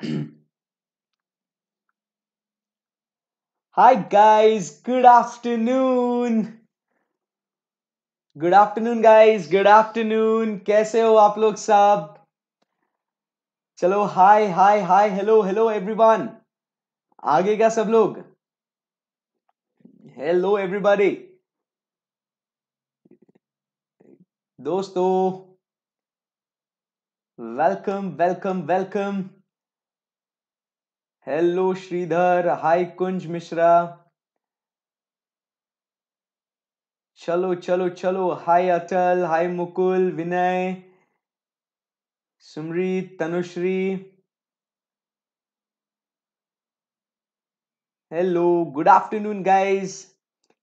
Hi guys, good afternoon. Good afternoon guys good afternoon कैसे हो आप लोग सब चलो hi hi hi hello hello everyone आगे क्या सब लोग हेलो एवरीबॉडी दोस्तों welcome welcome welcome hello Shridhar hi Kunj Mishra चलो चलो चलो hi Atal hi Mukul Vinay Sumri Tanushree hello good afternoon guys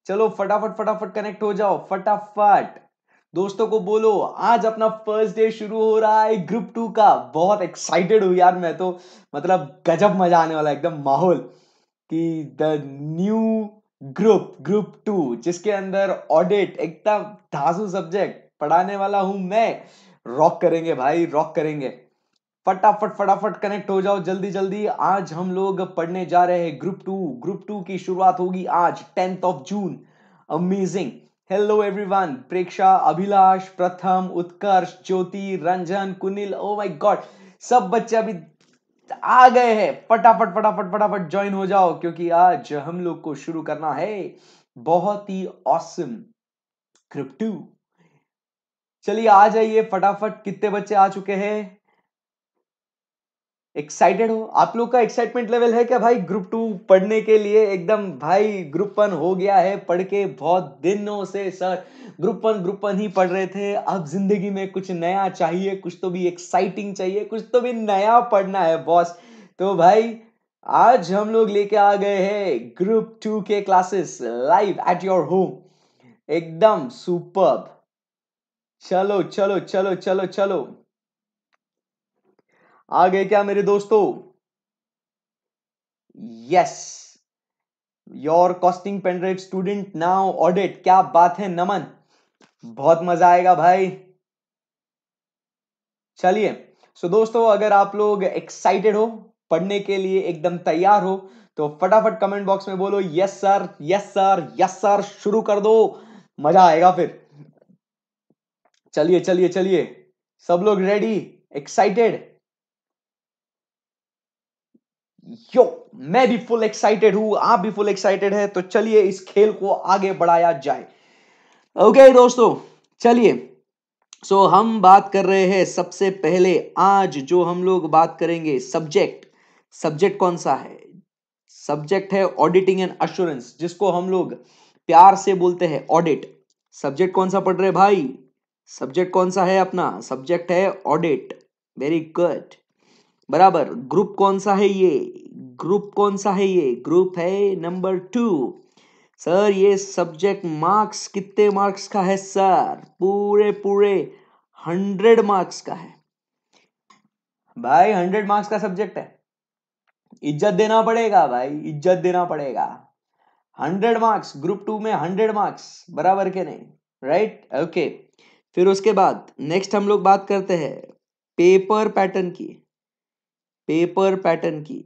चलो फटाफट फटाफट कनेक्ट हो जाओ फटाफट दोस्तों को बोलो आज अपना फर्स्ट डे शुरू हो रहा है ग्रुप टू का बहुत एक्साइटेड हूँ यार मैं तो मतलब गजब मजा आने वाला एकदम माहौल कि the new group group two जिसके अंदर ऑडिट एकदम धासू सब्जेक्ट पढ़ाने वाला हूँ मैं रॉक करेंगे भाई रॉक करेंगे फटाफट फटाफट कनेक्ट हो जाओ जल्दी जल्दी आज हम लोग पढ़ने जा रहे हैं ग्रुप टू ग्रुप टू की शुरुआत होगी आज tenth of June amazing hello everyone Preksha Abhilash Pratham Utkarsh Jyoti Ranjan Kunil oh my God सब बच्चे अभी आ गए हैं फटाफट फटाफट फटाफट ज्वाइन हो जाओ क्योंकि आज हम लोग को शुरू करना है बहुत ही ऑसम क्रिप्टू चलिए आ जाइए फटाफट कितने बच्चे आ चुके हैं एक्साइटेड हो आप लोग का एक्साइटमेंट लेवल है क्या भाई ग्रुप टू पढ़ने के लिए एकदम भाई ग्रुप वन हो गया है पढ़ के बहुत दिनों से sir group one group one ही पढ़ रहे थे अब जिंदगी में कुछ नया चाहिए कुछ तो भी एक्साइटिंग चाहिए कुछ तो भी नया पढ़ना है बॉस तो भाई आज हम लोग लेके आ गए हैं ग्रुप टू के classes live at your home एकदम सुपर चलो चलो चलो चलो चलो आ गए क्या मेरे दोस्तों yes your costing pen drive student now audit क्या बात है नमन बहुत मजा आएगा भाई चलिए सो so दोस्तों अगर आप लोग एक्साइटेड हो पढ़ने के लिए एकदम तैयार हो तो फटाफट कमेंट बॉक्स में बोलो yes sir yes sir yes sir शुरू कर दो मजा आएगा फिर चलिए चलिए चलिए सब लोग रेडी एक्साइटेड यो मैं भी फुल एक्साइटेड हूं आप भी फुल एक्साइटेड है तो चलिए इस खेल को आगे बढ़ाया जाए ओके okay, दोस्तों चलिए सो so, हम बात कर रहे हैं सबसे पहले आज जो हम लोग बात करेंगे सब्जेक्ट सब्जेक्ट कौन सा है सब्जेक्ट है ऑडिटिंग एंड अश्योरेंस जिसको हम लोग प्यार से बोलते हैं ऑडिट सब्जेक्ट कौन सा पढ़ रहे भाई सब्जेक्ट कौन सा है अपना सब्जेक्ट है ऑडिट वेरी गुड बराबर ग्रुप कौन सा है ये ग्रुप कौन सा है ये ग्रुप है नंबर टू सर ये सब्जेक्ट मार्क्स कितने मार्क्स का है सर पूरे पूरे हंड्रेड मार्क्स का है भाई हंड्रेड मार्क्स का सब्जेक्ट है इज्जत देना पड़ेगा भाई इज्जत देना पड़ेगा हंड्रेड मार्क्स ग्रुप टू में हंड्रेड मार्क्स बराबर के नहीं राइट right? Okay okay. फिर उसके बाद नेक्स्ट हम लोग बात करते हैं पेपर पैटर्न की पेपर पैटर्न की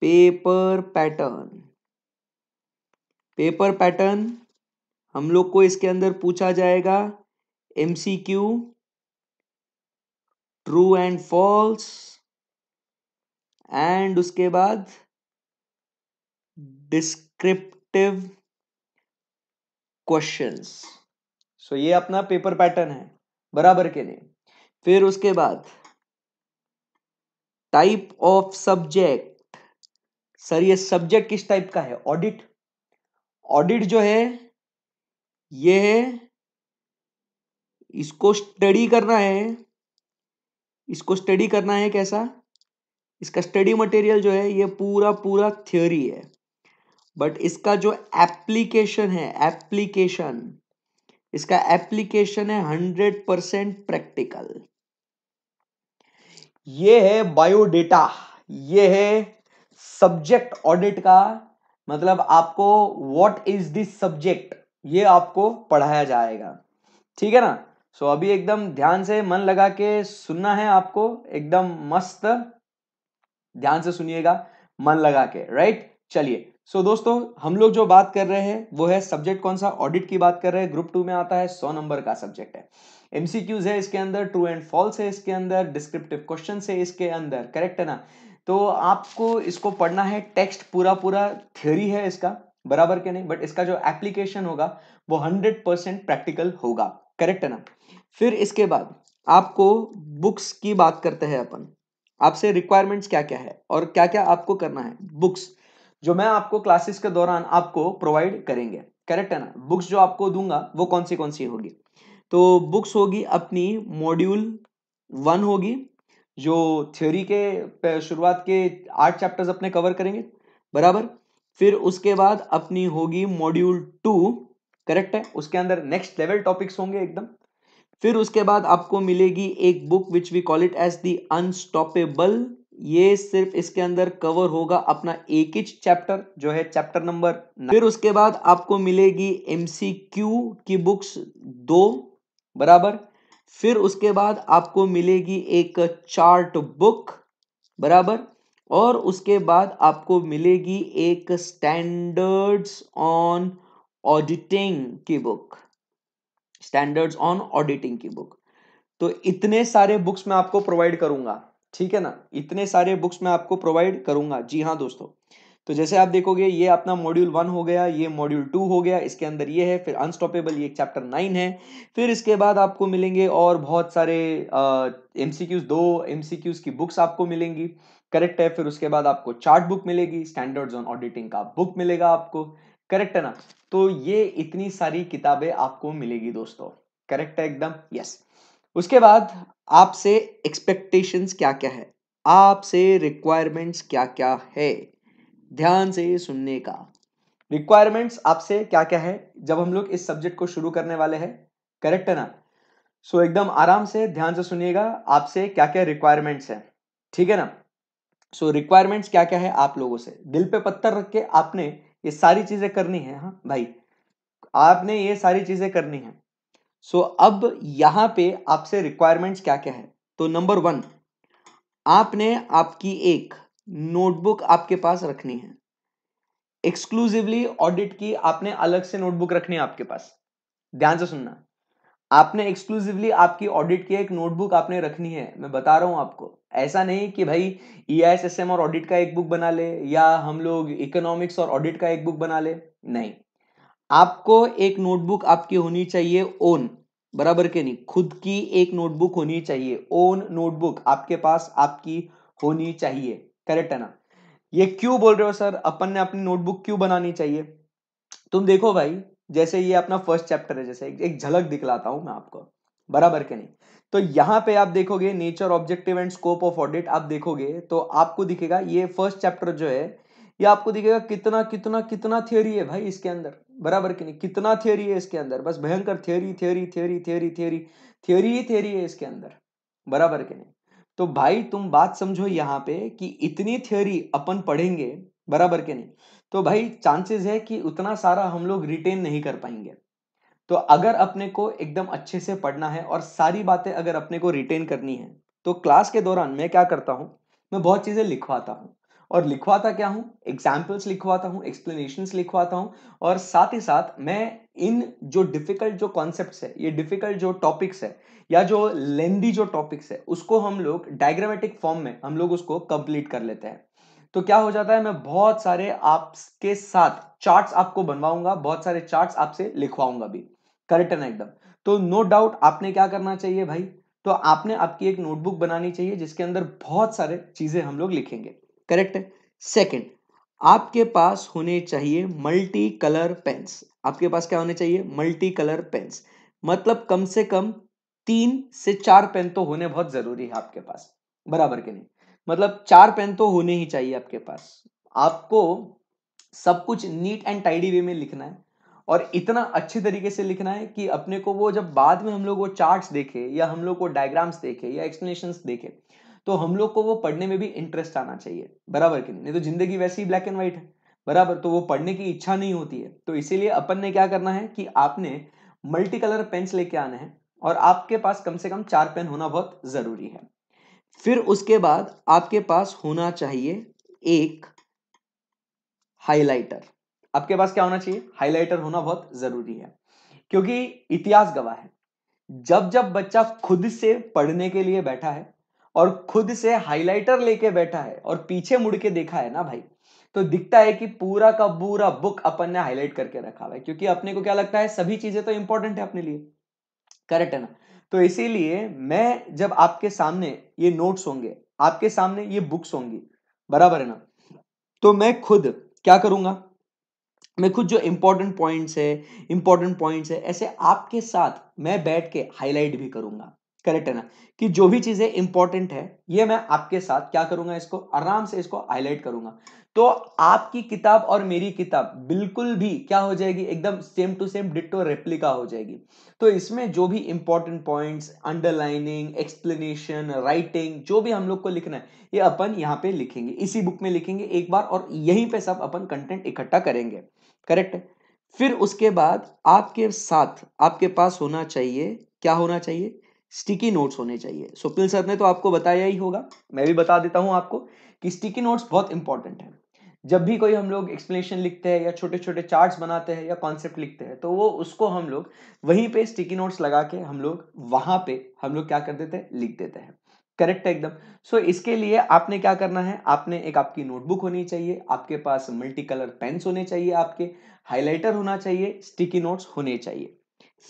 पेपर पैटर्न पेपर पैटर्न हम लोग को इसके अंदर पूछा जाएगा MCQ true and false and उसके बाद डिस्क्रिप्टिव क्वेश्चंस सो ये अपना पेपर पैटर्न है बराबर के लिए फिर उसके बाद टाइप ऑफ सब्जेक्ट सर ये सब्जेक्ट किस टाइप का है ऑडिट ऑडिट जो है ये है इसको स्टडी करना है इसको स्टडी करना है कैसा इसका स्टडी मटेरियल जो है ये पूरा पूरा थ्योरी है बट इसका जो एप्लीकेशन है एप्लीकेशन इसका एप्लीकेशन है हंड्रेड परसेंट प्रैक्टिकल ये है बायोडेटा ये है सब्जेक्ट ऑडिट का मतलब आपको व्हाट इज दिस सब्जेक्ट ये आपको पढ़ाया जाएगा ठीक है ना सो so, अभी एकदम ध्यान से मन लगा के सुनना है आपको एकदम मस्त ध्यान से सुनिएगा मन लगा के राइट चलिए सो so, दोस्तों हम लोग जो बात कर रहे हैं वो है सब्जेक्ट कौन सा ऑडिट की बात कर रहे हैं ग्रुप टू में आता है सौ नंबर का सब्जेक्ट है एमसीक्यूज है इसके अंदर ट्रू एंड फॉल्स है इसके अंदर डिस्क्रिप्टिव क्वेश्चन है इसके अंदर करेक्ट है ना तो आपको इसको पढ़ना है टेक्स्ट पूरा पूरा थ्योरी है इसका बराबर के नहीं बट इसका जो एप्लीकेशन होगा वो हंड्रेड परसेंट प्रैक्टिकल होगा करेक्ट है ना फिर इसके बाद आपको बुक्स की बात करते हैं अपन आपसे रिक्वायरमेंट्स क्या क्या है और क्या क्या आपको करना है बुक्स जो मैं आपको क्लासेस के दौरान आपको प्रोवाइड करेंगे करेक्ट है ना बुक्स जो आपको दूंगा वो कौन सी कौन सी होगी तो बुक्स होगी अपनी मॉड्यूल वन होगी जो थ्योरी के शुरुआत के आठ चैप्टर्स अपने कवर करेंगे बराबर फिर उसके बाद अपनी होगी मॉड्यूल टू करेक्ट है उसके अंदर नेक्स्ट लेवल टॉपिक्स होंगे एकदम फिर उसके बाद आपको मिलेगी एक book which we call it as the unstoppable ये सिर्फ इसके अंदर कवर होगा अपना एक ही चैप्टर जो है चैप्टर नंबर फिर उसके बाद आपको मिलेगी एमसीक्यू की बुक्स दो बराबर फिर उसके बाद आपको मिलेगी एक चार्ट बुक बराबर और उसके बाद आपको मिलेगी एक स्टैंडर्ड्स ऑन ऑडिटिंग की बुक स्टैंडर्ड्स ऑन ऑडिटिंग की बुक तो इतने सारे बुक्स मैं आपको प्रोवाइड करूंगा ठीक है ना इतने सारे बुक्स मैं आपको प्रोवाइड करूंगा जी हाँ दोस्तों तो जैसे आप देखोगे ये अपना मॉड्यूल वन हो गया ये मॉड्यूल टू हो गया इसके अंदर ये है फिर अनस्टॉपेबल ये चैप्टर नाइन है फिर इसके बाद आपको मिलेंगे और बहुत सारे एम दो एम की बुक्स आपको मिलेंगी करेक्ट है फिर उसके बाद आपको चार्ट बुक मिलेगी स्टैंडर्ड्स ऑन ऑडिटिंग का बुक मिलेगा आपको करेक्ट है ना तो ये इतनी सारी किताबें आपको मिलेगी दोस्तों करेक्ट है एकदम यस उसके बाद आपसे एक्सपेक्टेशंस क्या क्या है आपसे रिक्वायरमेंट्स क्या क्या है ध्यान से सुनने का रिक्वायरमेंट्स आपसे क्या क्या है जब हम लोग इस सब्जेक्ट को शुरू करने वाले हैं करेक्ट है ना सो so, एकदम आराम से ध्यान से सुनिएगा आपसे क्या क्या रिक्वायरमेंट्स है ठीक है ना सो so, रिक्वायरमेंट्स क्या क्या है आप लोगों से दिल पे पत्थर रख के आपने ये सारी चीजें करनी है हाँ भाई आपने ये सारी चीजें करनी है सो so, अब यहाँ पे आपसे रिक्वायरमेंट्स क्या क्या है तो नंबर वन आपने आपकी एक नोटबुक आपके पास रखनी है एक्सक्लूसिवली ऑडिट की आपने अलग से नोटबुक रखनी है आपके पास ध्यान से सुनना आपने एक्सक्लूसिवली आपकी ऑडिट की एक नोटबुक आपने रखनी है मैं बता रहा हूं आपको ऐसा नहीं कि भाई ई e और ऑडिट का एक बुक बना ले या हम लोग इकोनॉमिक्स और ऑडिट का एक बुक बना ले नहीं आपको एक नोटबुक आपकी होनी चाहिए ओन बराबर के नहीं खुद की एक नोटबुक होनी चाहिए ओन नोटबुक आपके पास आपकी होनी चाहिए करेक्ट है ना ये क्यों बोल रहे हो सर अपन ने अपनी नोटबुक क्यों बनानी चाहिए तुम देखो भाई जैसे ये अपना फर्स्ट चैप्टर है जैसे एक झलक दिखलाता हूं मैं आपको बराबर के नहीं तो यहाँ पे आप देखोगे nature objective and scope of audit आप देखोगे तो आपको दिखेगा ये फर्स्ट चैप्टर जो है ये आपको दिखेगा कितना कितना कितना थ्योरी है भाई इसके अंदर बराबर के नहीं कितना थ्योरी है इसके अंदर बस भयंकर theory theory theory theory theory theory ही थ्योरी है इसके अंदर बराबर के नहीं तो भाई तुम बात समझो यहाँ पे कि इतनी थ्योरी अपन पढ़ेंगे बराबर के नहीं तो भाई चांसेस है कि उतना सारा हम लोग रिटेन नहीं कर पाएंगे तो अगर अपने को एकदम अच्छे से पढ़ना है और सारी बातें अगर अपने को रिटेन करनी है तो क्लास के दौरान मैं क्या करता हूँ मैं बहुत चीज़ें लिखवाता हूँ और लिखवाता क्या हूँ एग्जाम्पल्स लिखवाता हूँ एक्सप्लेनेशन लिखवाता हूँ और साथ ही साथ मैं इन जो डिफिकल्ट जो कॉन्सेप्ट है ये डिफिकल्ट जो टॉपिक्स है या जो लेंदी जो टॉपिक्स है उसको हम लोग डायग्रामेटिक फॉर्म में हम लोग उसको कंप्लीट कर लेते हैं तो क्या हो जाता है मैं बहुत सारे आपके साथ चार्ट्स आपको बनवाऊंगा बहुत सारे चार्ट्स आपसे लिखवाऊंगा भी करेक्ट है एकदम तो नो डाउट आपने क्या करना चाहिए भाई तो आपने आपकी एक नोटबुक बनानी चाहिए जिसके अंदर बहुत सारे चीजें हम लोग लिखेंगे करेक्ट है सेकेंड आपके पास होने चाहिए मल्टी कलर पेन्स आपके पास क्या होने चाहिए मल्टी कलर पेन्स मतलब कम से कम तीन से चार पेन तो होने बहुत जरूरी है आपके पास बराबर के नहीं मतलब चार पेन तो होने ही चाहिए आपके पास आपको सब कुछ नीट एंड टाइडी वे में लिखना है और इतना अच्छे तरीके से लिखना है कि अपने को वो जब बाद में हम लोग वो चार्ट्स देखे या हम लोग को डायग्राम्स देखे या एक्सप्लेनेशंस देखे तो हम लोग को वो पढ़ने में भी इंटरेस्ट आना चाहिए बराबर कि नहीं नहीं तो जिंदगी वैसे ही ब्लैक एंड व्हाइट है बराबर तो वो पढ़ने की इच्छा नहीं होती है तो इसीलिए अपन ने क्या करना है कि आपने मल्टी कलर पेन्स लेके आने हैं और आपके पास कम से कम चार पेन होना बहुत ज़रूरी है फिर उसके बाद आपके पास होना चाहिए एक हाइलाइटर आपके पास क्या होना चाहिए हाइलाइटर होना बहुत ज़रूरी है क्योंकि इतिहास गवाह है जब जब बच्चा खुद से पढ़ने के लिए बैठा है और खुद से हाइलाइटर लेके बैठा है और पीछे मुड़ के देखा है ना भाई तो दिखता है कि पूरा का पूरा बुक अपन ने हाईलाइट करके रखा हुआ है क्योंकि अपने को क्या लगता है सभी चीजें तो इंपॉर्टेंट है अपने लिए करेक्ट है ना तो इसीलिए मैं जब आपके सामने ये नोट्स होंगे आपके सामने ये बुक्स होंगी बराबर है ना तो मैं खुद क्या करूंगा मैं खुद जो इंपॉर्टेंट पॉइंट्स है इंपॉर्टेंट पॉइंट्स है ऐसे आपके साथ मैं बैठ के हाईलाइट भी करूंगा करेक्ट है ना कि जो भी चीज़ें इंपॉर्टेंट है ये मैं आपके साथ क्या करूंगा इसको आराम से इसको हाईलाइट करूंगा तो आपकी किताब और मेरी किताब बिल्कुल भी क्या हो जाएगी एकदम same to same ditto replica हो जाएगी तो इसमें जो भी important points underlining explanation writing जो भी हम लोग को लिखना है ये अपन यहाँ पे लिखेंगे इसी बुक में लिखेंगे एक बार और यहीं पे सब अपन कंटेंट इकट्ठा करेंगे करेक्ट फिर उसके बाद आपके साथ आपके पास होना चाहिए क्या होना चाहिए स्टिकी नोट्स होने चाहिए सुपिल सर ने तो आपको बताया ही होगा मैं भी बता देता हूँ आपको कि स्टिकी नोट्स बहुत इंपॉर्टेंट है जब भी कोई हम लोग एक्सप्लेनेशन लिखते हैं या छोटे छोटे चार्ट्स बनाते हैं या कॉन्सेप्ट लिखते हैं तो वो उसको हम लोग वहीं पे स्टिकी नोट्स लगा के हम लोग वहां पे हम लोग क्या कर देते हैं लिख देते हैं करेक्ट है एकदम सो so, इसके लिए आपने क्या करना है आपने एक आपकी नोटबुक होनी चाहिए आपके पास मल्टी कलर पेन्स होने चाहिए आपके हाईलाइटर होना चाहिए स्टिकी नोट्स होने चाहिए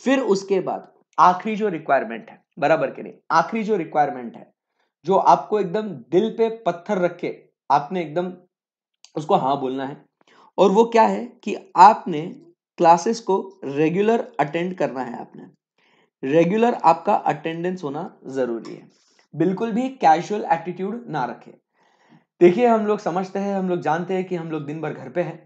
फिर उसके बाद आखिरी जो रिक्वायरमेंट है बराबर के लिए आखिरी जो रिक्वायरमेंट है जो आपको एकदम दिल पे पत्थर रख के आपने एकदम उसको हाँ बोलना है और वो क्या है कि आपने क्लासेस को रेगुलर अटेंड करना है आपने रेगुलर आपका अटेंडेंस होना जरूरी है बिल्कुल भी कैजुअल एटीट्यूड ना रखे देखिए हम लोग समझते हैं हम लोग जानते हैं कि हम लोग दिन भर घर पे हैं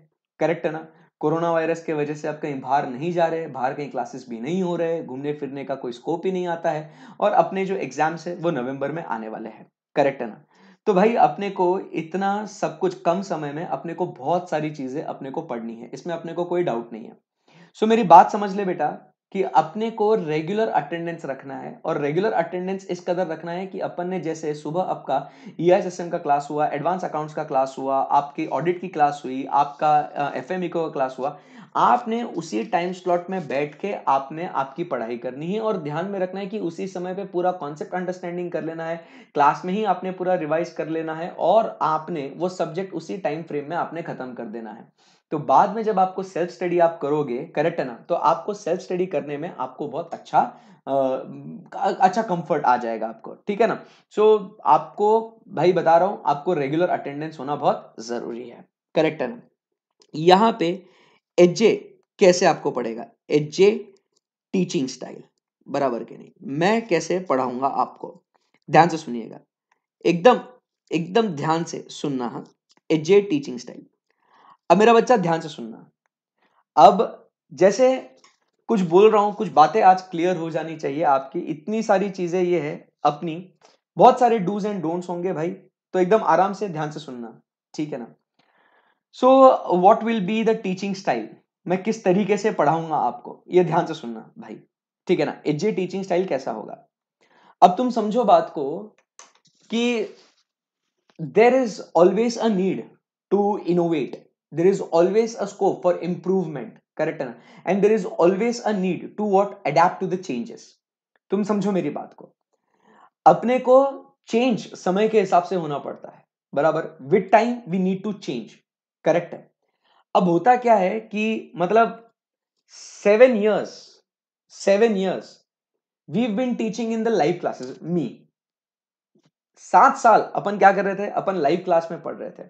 करेक्ट है ना कोरोना वायरस के वजह से आप कहीं बाहर नहीं जा रहे बाहर कहीं क्लासेस भी नहीं हो रहे घूमने फिरने का कोई स्कोप ही नहीं आता है और अपने जो एग्जाम्स है वो नवंबर में आने वाले हैं करेक्ट है ना तो भाई अपने को इतना सब कुछ कम समय में अपने को बहुत सारी चीजें अपने को पढ़नी है इसमें अपने को कोई डाउट नहीं है सो मेरी बात समझ ले बेटा कि अपने को रेगुलर अटेंडेंस रखना है और रेगुलर अटेंडेंस इस कदर रखना है कि अपन ने जैसे सुबह आपका ई e आई का क्लास हुआ एडवांस अकाउंट्स का क्लास हुआ आपकी ऑडिट की क्लास हुई आपका एफ एम e का क्लास हुआ आपने उसी टाइम स्लॉट में बैठ के आपने आपकी पढ़ाई करनी है और ध्यान में रखना है कि उसी समय पे पूरा कॉन्सेप्ट अंडरस्टैंडिंग कर लेना है क्लास में ही आपने पूरा रिवाइज कर लेना है और आपने वो सब्जेक्ट उसी टाइम फ्रेम में आपने खत्म कर देना है तो बाद में जब आपको सेल्फ स्टडी आप करोगे करेक्ट है ना तो आपको सेल्फ स्टडी करने में आपको बहुत अच्छा आ, अच्छा कंफर्ट आ जाएगा आपको ठीक है ना सो so, आपको भाई बता रहा हूं आपको रेगुलर अटेंडेंस होना बहुत ज़रूरी है करेक्ट है ना यहाँ पे एजे कैसे आपको पड़ेगा एजे टीचिंग स्टाइल बराबर के नहीं मैं कैसे पढ़ाऊंगा आपको ध्यान से सुनिएगा एकदम एकदम ध्यान से सुनना है एजे टीचिंग स्टाइल अब मेरा बच्चा ध्यान से सुनना अब जैसे कुछ बोल रहा हूं कुछ बातें आज क्लियर हो जानी चाहिए आपकी इतनी सारी चीजें ये है अपनी बहुत सारे डूज एंड डोंट्स होंगे भाई तो एकदम आराम से ध्यान से सुनना ठीक है ना so what will be the teaching style मैं किस तरीके से पढ़ाऊंगा आपको ये ध्यान से सुनना भाई ठीक है ना एजे टीचिंग स्टाइल कैसा होगा अब तुम समझो बात को कि there is always a need to innovate there is always a scope for improvement correct है ना and there is always a need to what adapt to the changes तुम समझो मेरी बात को अपने को चेंज समय के हिसाब से होना पड़ता है बराबर with time we need to change correct है अब होता क्या है कि मतलब seven years seven years we been teaching in the live classes मी सात साल अपन क्या कर रहे थे अपन लाइव क्लास में पढ़ रहे थे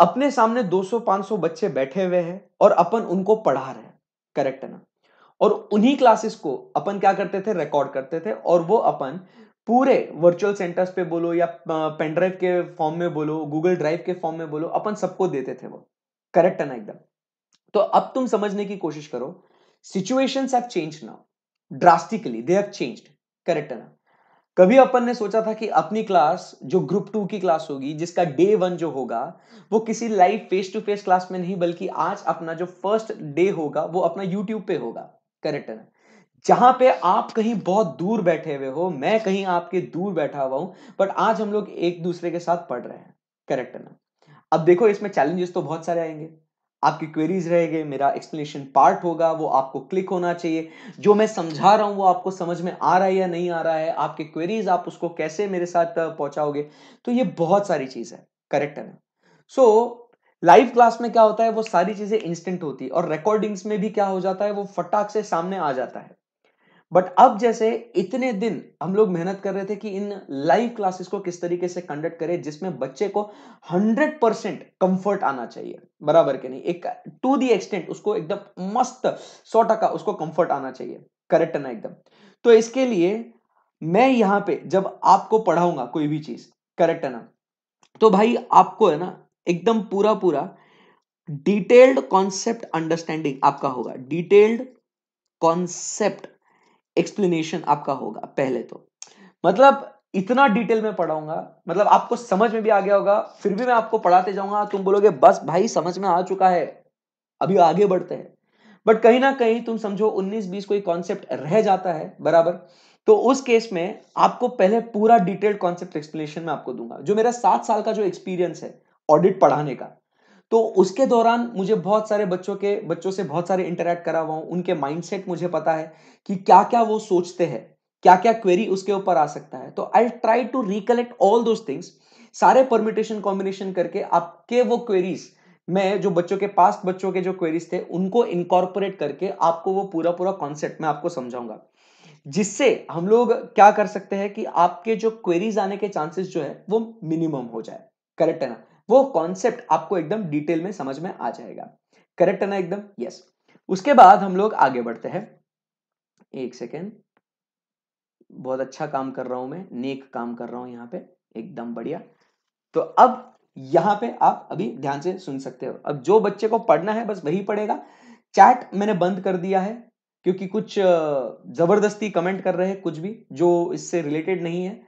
अपने सामने 200-500 बच्चे बैठे हुए हैं और अपन उनको पढ़ा रहे हैं करेक्ट है ना और उन्हीं क्लासेस को अपन क्या करते थे रिकॉर्ड करते थे और वो अपन पूरे वर्चुअल सेंटर्स पे बोलो या पेनड्राइव के फॉर्म में बोलो गूगल ड्राइव के फॉर्म में बोलो अपन सबको देते थे वो करेक्ट है ना एकदम तो अब तुम समझने की कोशिश करो situations have change now drastically they have changed correct है ना कभी अपन ने सोचा था कि अपनी क्लास जो ग्रुप टू की क्लास होगी जिसका डे वन जो होगा वो किसी live face to face class में नहीं बल्कि आज अपना जो फर्स्ट डे होगा वो अपना यूट्यूब पे होगा करेक्ट है जहां पे आप कहीं बहुत दूर बैठे हुए हो मैं कहीं आपके दूर बैठा हुआ हूं बट आज हम लोग एक दूसरे के साथ पढ़ रहे हैं करेक्ट है ना अब देखो इसमें चैलेंजेस तो बहुत सारे आएंगे आपकी क्वेरीज रहेगी मेरा एक्सप्लेनेशन पार्ट होगा वो आपको क्लिक होना चाहिए जो मैं समझा रहा हूँ वो आपको समझ में आ रहा है या नहीं आ रहा है आपके क्वेरीज आप उसको कैसे मेरे साथ पहुंचाओगे तो ये बहुत सारी चीज़ है करेक्ट है ना सो लाइव क्लास में क्या होता है वो सारी चीज़ें इंस्टेंट होती है और रिकॉर्डिंग्स में भी क्या हो जाता है वो फटाक से सामने आ जाता है बट अब जैसे इतने दिन हम लोग मेहनत कर रहे थे कि इन लाइव क्लासेस को किस तरीके से कंडक्ट करें जिसमें बच्चे को 100 परसेंट कंफर्ट आना चाहिए बराबर के नहीं एक टू दी एक्सटेंट उसको एकदम मस्त सौ टका उसको कंफर्ट आना चाहिए करेक्ट ना एकदम तो इसके लिए मैं यहां पे जब आपको पढ़ाऊंगा कोई भी चीज करेक्ट है ना तो भाई आपको है ना एकदम पूरा पूरा डिटेल्ड कॉन्सेप्ट अंडरस्टैंडिंग आपका होगा डिटेल्ड कॉन्सेप्ट एक्सप्लेनेशन आपका होगा पहले तो मतलब इतना डिटेल में पढ़ाऊंगा मतलब आपको समझ में भी आ गया होगा फिर भी मैं आपको पढ़ाते जाऊंगा तुम बोलोगे बस भाई समझ में आ चुका है अभी आगे बढ़ते हैं बट कहीं ना कहीं तुम समझो 19-20 कोई कॉन्सेप्ट रह जाता है बराबर तो उस केस में आपको पहले पूरा डिटेल्ड कॉन्सेप्ट एक्सप्लेनेशन में आपको दूंगा जो मेरा सात साल का जो एक्सपीरियंस है ऑडिट पढ़ाने का तो उसके दौरान मुझे बहुत सारे बच्चों के बच्चों से बहुत सारे इंटरेक्ट करा हुआ हूँ उनके माइंडसेट मुझे पता है कि क्या क्या वो सोचते हैं क्या क्या क्वेरी उसके ऊपर आ सकता है तो I try to recollect all those things सारे परमिटेशन कॉम्बिनेशन करके आपके वो क्वेरीज मैं जो बच्चों के पास्ट बच्चों के जो क्वेरीज थे उनको इनकॉर्पोरेट करके आपको वो पूरा पूरा कॉन्सेप्ट मैं आपको समझाऊंगा जिससे हम लोग क्या कर सकते हैं कि आपके जो क्वेरीज आने के चांसेस जो है वो मिनिमम हो जाए करेक्ट है ना वो कॉन्सेप्ट आपको एकदम डिटेल में समझ में आ जाएगा करेक्ट है ना एकदम यस उसके बाद हम लोग आगे बढ़ते हैं एक सेकेंड बहुत अच्छा काम कर रहा हूं मैं नेक काम कर रहा हूं यहाँ पे एकदम बढ़िया तो अब यहाँ पे आप अभी ध्यान से सुन सकते हो अब जो बच्चे को पढ़ना है बस वही पढ़ेगा चैट मैंने बंद कर दिया है क्योंकि कुछ जबरदस्ती कमेंट कर रहे हैं कुछ भी जो इससे रिलेटेड नहीं है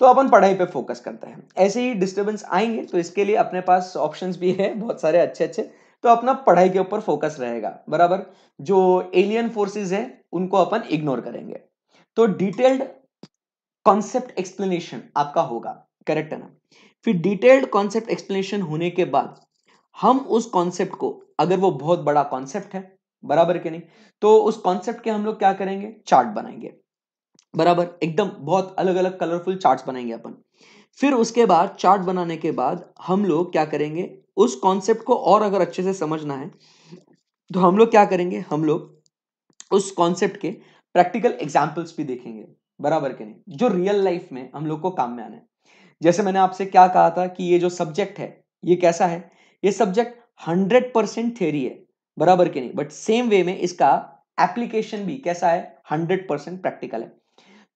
तो अपन पढ़ाई पे फोकस करते हैं ऐसे ही डिस्टर्बेंस आएंगे तो इसके लिए अपने पास ऑप्शंस भी है बहुत सारे अच्छे अच्छे तो अपना पढ़ाई के ऊपर फोकस रहेगा बराबर जो एलियन फोर्सेस है उनको अपन इग्नोर करेंगे तो डिटेल्ड कॉन्सेप्ट एक्सप्लेनेशन आपका होगा करेक्ट है ना फिर डिटेल्ड कॉन्सेप्ट एक्सप्लेनेशन होने के बाद हम उस कॉन्सेप्ट को अगर वो बहुत बड़ा कॉन्सेप्ट है बराबर के नहीं तो उस कॉन्सेप्ट के हम लोग क्या करेंगे चार्ट बनाएंगे बराबर एकदम बहुत अलग अलग कलरफुल चार्ट्स बनाएंगे अपन फिर उसके बाद चार्ट बनाने के बाद हम लोग क्या करेंगे उस कॉन्सेप्ट को और अगर अच्छे से समझना है तो हम लोग क्या करेंगे हम लोग उस कॉन्सेप्ट के प्रैक्टिकल एग्जाम्पल्स भी देखेंगे बराबर के नहीं जो रियल लाइफ में हम लोग को काम में आना है जैसे मैंने आपसे क्या कहा था कि ये जो सब्जेक्ट है ये कैसा है ये सब्जेक्ट हंड्रेड परसेंट थेरी है बराबर के नहीं बट सेम वे में इसका एप्लीकेशन भी कैसा है हंड्रेड परसेंट प्रैक्टिकल है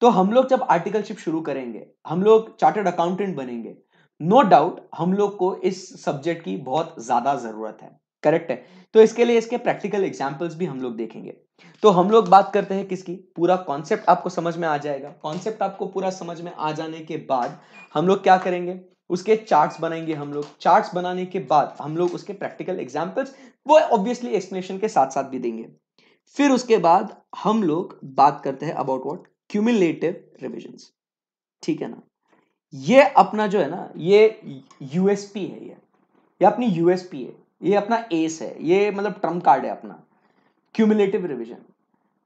तो हम लोग जब आर्टिकलशिप शुरू करेंगे हम लोग चार्टर्ड अकाउंटेंट बनेंगे नो no डाउट हम लोग को इस सब्जेक्ट की बहुत ज्यादा जरूरत है करेक्ट है तो इसके लिए इसके प्रैक्टिकल एग्जाम्पल्स भी हम लोग देखेंगे तो हम लोग बात करते हैं किसकी पूरा कॉन्सेप्ट आपको समझ में आ जाएगा कॉन्सेप्ट आपको पूरा समझ में आ जाने के बाद हम लोग क्या करेंगे उसके चार्ट्स बनाएंगे हम लोग चार्ट्स बनाने के बाद हम लोग उसके प्रैक्टिकल एग्जाम्पल्स वो ऑब्वियसली एक्सप्लेनेशन के साथ साथ भी देंगे फिर उसके बाद हम लोग बात करते हैं अबाउट वॉट क्यूमिलेटिव रिविजन ठीक है ना ये अपना जो है ना ये यूएसपी है ये ये अपनी यूएसपी है ये अपना एस है ये मतलब ट्रम्प कार्ड है अपना क्यूमिलेटिव रिविजन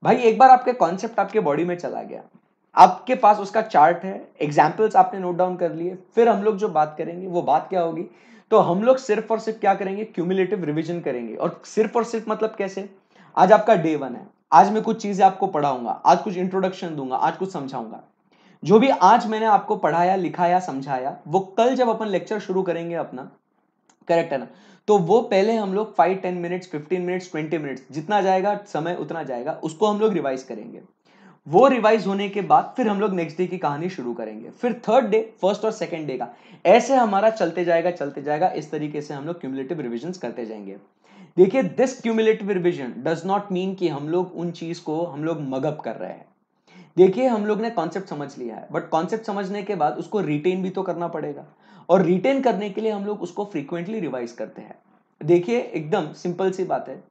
भाई एक बार आपके कॉन्सेप्ट आपके बॉडी में चला गया आपके पास उसका चार्ट है एग्जाम्पल्स आपने नोट डाउन कर लिए फिर हम लोग जो बात करेंगे वो बात क्या होगी तो हम लोग सिर्फ और सिर्फ क्या करेंगे क्यूमुलेटिव रिविजन करेंगे और सिर्फ और सिर्फ मतलब कैसे आज आपका डे वन है आज मैं कुछ चीजें आपको पढ़ाऊंगा आज कुछ इंट्रोडक्शन दूंगा आज कुछ समझाऊंगा जो भी आज मैंने आपको पढ़ाया लिखाया समझाया वो कल जब अपन लेक्चर शुरू करेंगे अपना करेक्ट है ना तो वो पहले हम लोग five ten minutes fifteen minutes twenty minutes जितना जाएगा समय उतना जाएगा उसको हम लोग रिवाइज करेंगे वो रिवाइज होने के बाद फिर हम लोग नेक्स्ट डे की कहानी शुरू करेंगे फिर थर्ड डे फर्स्ट और सेकेंड डे का ऐसे हमारा चलते जाएगा चलते जाएगा इस तरीके से हम लोग क्यूमुलेटिव रिविजन करते जाएंगे देखिए this cumulative revision does not mean कि हम लोग उन चीज को हम लोग मगअप कर रहे हैं देखिए हम लोग ने कॉन्सेप्ट समझ लिया है बट कॉन्सेप्ट समझने के बाद उसको रिटेन भी तो करना पड़ेगा और रिटेन करने के लिए हम लोग उसको फ्रीक्वेंटली रिवाइज करते हैं देखिए एकदम सिंपल सी बात है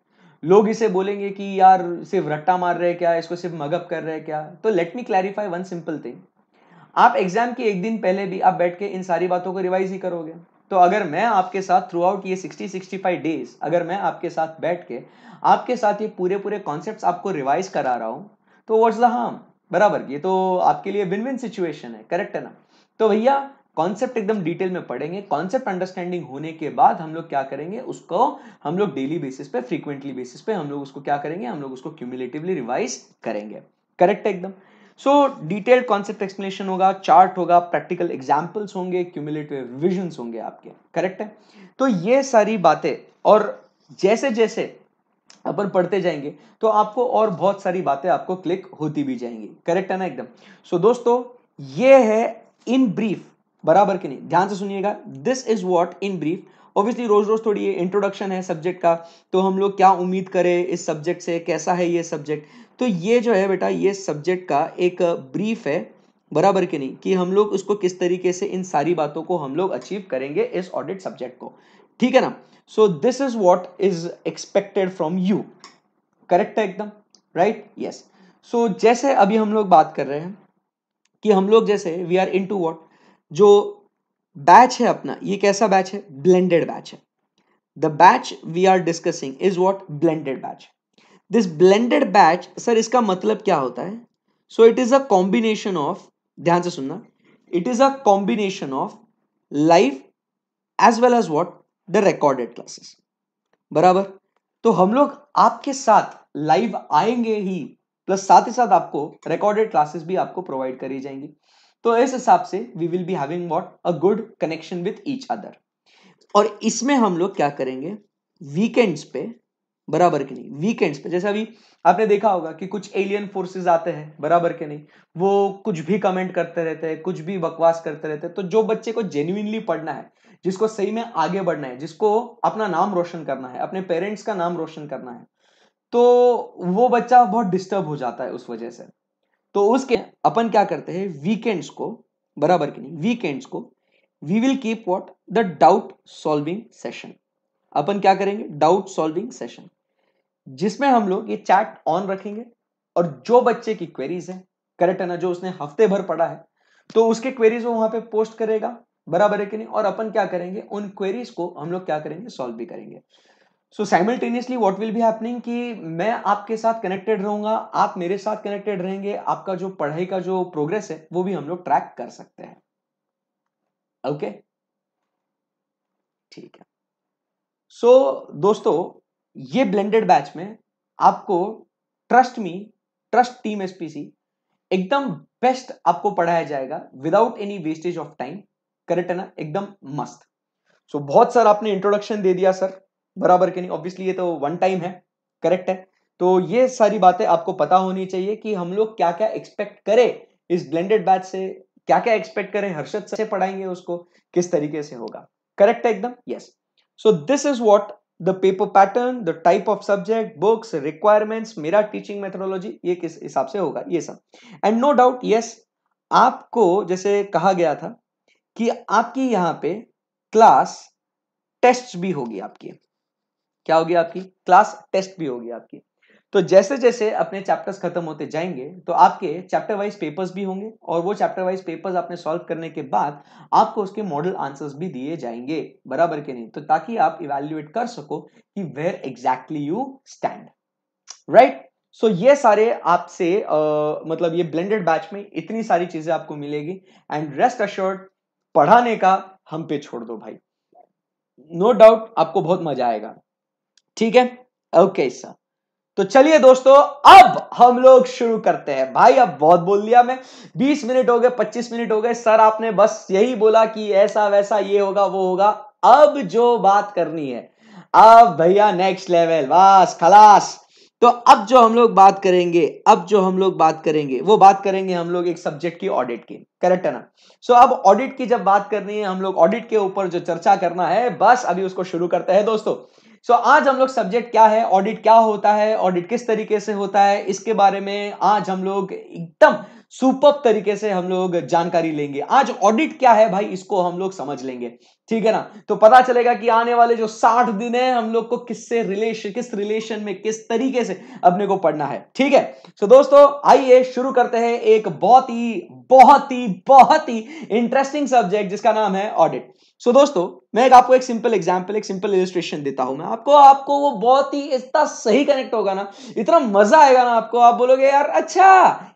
लोग इसे बोलेंगे कि यार सिर्फ रट्टा मार रहे क्या इसको सिर्फ मगअप कर रहे क्या तो let me clarify one simple thing आप एग्जाम के एक दिन पहले भी आप बैठ के इन सारी बातों को रिवाइज ही करोगे तो अगर मैं आपके साथ थ्रू आउट ये सिक्सटी सिक्सटी फाइव डेज अगर मैं आपके साथ बैठ के आपके साथ ये पूरे पूरे कॉन्सेप्ट आपको रिवाइज करा रहा हूँ तो वॉट्स द हार्म बराबर ये तो आपके लिए विन विन सिचुएशन है करेक्ट है ना तो भैया कॉन्सेप्ट एकदम डिटेल में पढ़ेंगे कॉन्सेप्ट अंडरस्टैंडिंग होने के बाद हम लोग क्या करेंगे उसको हम लोग डेली बेसिस पे फ्रीक्वेंटली बेसिस पे हम लोग उसको क्या करेंगे हम लोग उसको क्यूमुलेटिवली रिवाइज करेंगे करेक्ट है एकदम सो डिटेल्ड कॉन्सेप्ट एक्सप्लेनेशन होगा चार्ट होगा प्रैक्टिकल एग्जाम्पल्स होंगे क्यूमुलेटिव रिविजन होंगे आपके करेक्ट है तो ये सारी बातें और जैसे जैसे अपन पढ़ते जाएंगे तो आपको और बहुत सारी बातें आपको क्लिक होती भी जाएंगी करेक्ट है ना एकदम सो so, दोस्तों ये है इन ब्रीफ बराबर के नहीं ध्यान से सुनिएगा this is what in brief obviously रोज रोज थोड़ी ये इंट्रोडक्शन है सब्जेक्ट का तो हम लोग क्या उम्मीद करें इस सब्जेक्ट से कैसा है ये सब्जेक्ट तो ये जो है बेटा ये सब्जेक्ट का एक ब्रीफ है बराबर के नहीं कि हम लोग उसको किस तरीके से इन सारी बातों को हम लोग अचीव करेंगे इस ऑडिट सब्जेक्ट को ठीक है ना so this is what is expected from you correct है एकदम राइट यस सो जैसे अभी हम लोग बात कर रहे हैं कि हम लोग जैसे we are into what जो बैच है अपना ये कैसा बैच है ब्लेंडेड बैच है the batch we are discussing is what blended batch this blended batch sir इसका मतलब क्या होता है so it is a combination of ध्यान से सुनना it is a combination of live as well as what the recorded classes बराबर तो हम लोग आपके साथ लाइव आएंगे ही प्लस साथ ही साथ आपको रिकॉर्डेड क्लासेस भी आपको प्रोवाइड करी जाएंगी तो इस हिसाब से we will be having what a good connection with each other और इसमें हम लोग क्या करेंगे वीकेंड्स पे बराबर के नहीं वीकेंड्स पे जैसे अभी आपने देखा होगा कि कुछ एलियन फोर्सेस आते हैं बराबर के नहीं वो कुछ भी कमेंट करते रहते हैं कुछ भी बकवास करते रहते हैं तो जो बच्चे को जेन्यूनली पढ़ना है जिसको सही में आगे बढ़ना है जिसको अपना नाम रोशन करना है अपने पेरेंट्स का नाम रोशन करना है तो वो बच्चा बहुत डिस्टर्ब हो जाता है उस वजह से तो उसके अपन क्या करते हैं वीकेंड्स को बराबर के नहीं वीकेंड्स को we will keep what the doubt solving session अपन क्या करेंगे डाउट सॉल्विंग सेशन जिसमें हम लोग ये चैट ऑन रखेंगे और जो बच्चे की क्वेरीज है करेक्ट है ना जो उसने हफ्ते भर पढ़ा है तो उसके क्वेरीज वो वहां पे पोस्ट करेगा बराबर है कि नहीं और अपन क्या करेंगे उन क्वेरीज को हम लोग क्या करेंगे सॉल्व भी करेंगे so simultaneously what will be happening कि मैं आपके साथ कनेक्टेड रहूंगा आप मेरे साथ कनेक्टेड रहेंगे आपका जो पढ़ाई का जो प्रोग्रेस है वो भी हम लोग ट्रैक कर सकते हैं ओके okay? ठीक है सो so, दोस्तों ये ब्लेंडेड बैच में आपको trust me trust team SPC एकदम बेस्ट आपको पढ़ाया जाएगा without any wastage of time correct है ना एकदम मस्त सो so, बहुत सर आपने इंट्रोडक्शन दे दिया सर बराबर के नहीं ऑब्वियसली ये तो वन टाइम है करेक्ट है तो ये सारी बातें आपको पता होनी चाहिए कि हम लोग क्या क्या एक्सपेक्ट करें इस ब्लेंडेड बैच से क्या क्या एक्सपेक्ट करें हर्षद से पढ़ाएंगे उसको किस तरीके से होगा करेक्ट है एकदम yes so this is what the paper pattern the type of subject books requirements मेरा टीचिंग मेथोडोलॉजी ये किस हिसाब से होगा ये सब एंड नो डाउट यस आपको जैसे कहा गया था कि आपकी यहाँ पे क्लास टेस्ट भी होगी आपकी क्या होगी आपकी क्लास टेस्ट भी होगी आपकी तो जैसे जैसे अपने चैप्टर्स खत्म होते जाएंगे तो आपके चैप्टर वाइज पेपर्स भी होंगे और वो चैप्टर वाइज पेपर्स आपने सॉल्व करने के बाद आपको उसके मॉडल आंसर्स भी दिए जाएंगे बराबर के नहीं तो ताकि आप इवेल्युएट कर सको कि where exactly you stand right so ये सारे आपसे uh, मतलब ये ब्लेंडेड बैच में इतनी सारी चीजें आपको मिलेगी एंड रेस्ट अश्योर्ड पढ़ाने का हम पे छोड़ दो भाई नो no डाउट आपको बहुत मजा आएगा ठीक है ओके सर तो चलिए दोस्तों अब हम लोग शुरू करते हैं भाई अब बहुत बोल दिया मैं 20 मिनट हो गए 25 मिनट हो गए सर आपने बस यही बोला कि ऐसा वैसा ये होगा वो होगा अब जो बात करनी है अब भैया नेक्स्ट लेवल बस खलास तो अब जो हम लोग बात करेंगे अब जो हम लोग बात करेंगे वो बात करेंगे हम लोग एक सब्जेक्ट की ऑडिट की करेक्ट है ना सो अब ऑडिट की जब बात करनी है हम लोग ऑडिट के ऊपर जो चर्चा करना है बस अभी उसको शुरू करते हैं दोस्तों सो so, आज हम लोग सब्जेक्ट क्या है ऑडिट क्या होता है ऑडिट किस तरीके से होता है इसके बारे में आज हम लोग एकदम सुपर तरीके से हम लोग जानकारी लेंगे आज ऑडिट क्या है भाई इसको हम लोग समझ लेंगे ठीक है ना तो पता चलेगा कि आने वाले जो साठ दिन है हम लोग को किससे रिलेशन किस रिलेशन में किस तरीके से अपने को पढ़ना है ठीक है तो so, दोस्तों आइए शुरू करते हैं एक बहुत ही बहुत ही बहुत ही इंटरेस्टिंग सब्जेक्ट जिसका नाम है ऑडिट सो so, दोस्तों मैं एक आपको एक सिंपल एग्जांपल एक सिंपल इलिस्ट्रेशन देता हूं मैं आपको आपको वो बहुत ही इतना सही कनेक्ट होगा ना इतना मजा आएगा ना आपको आप बोलोगे यार अच्छा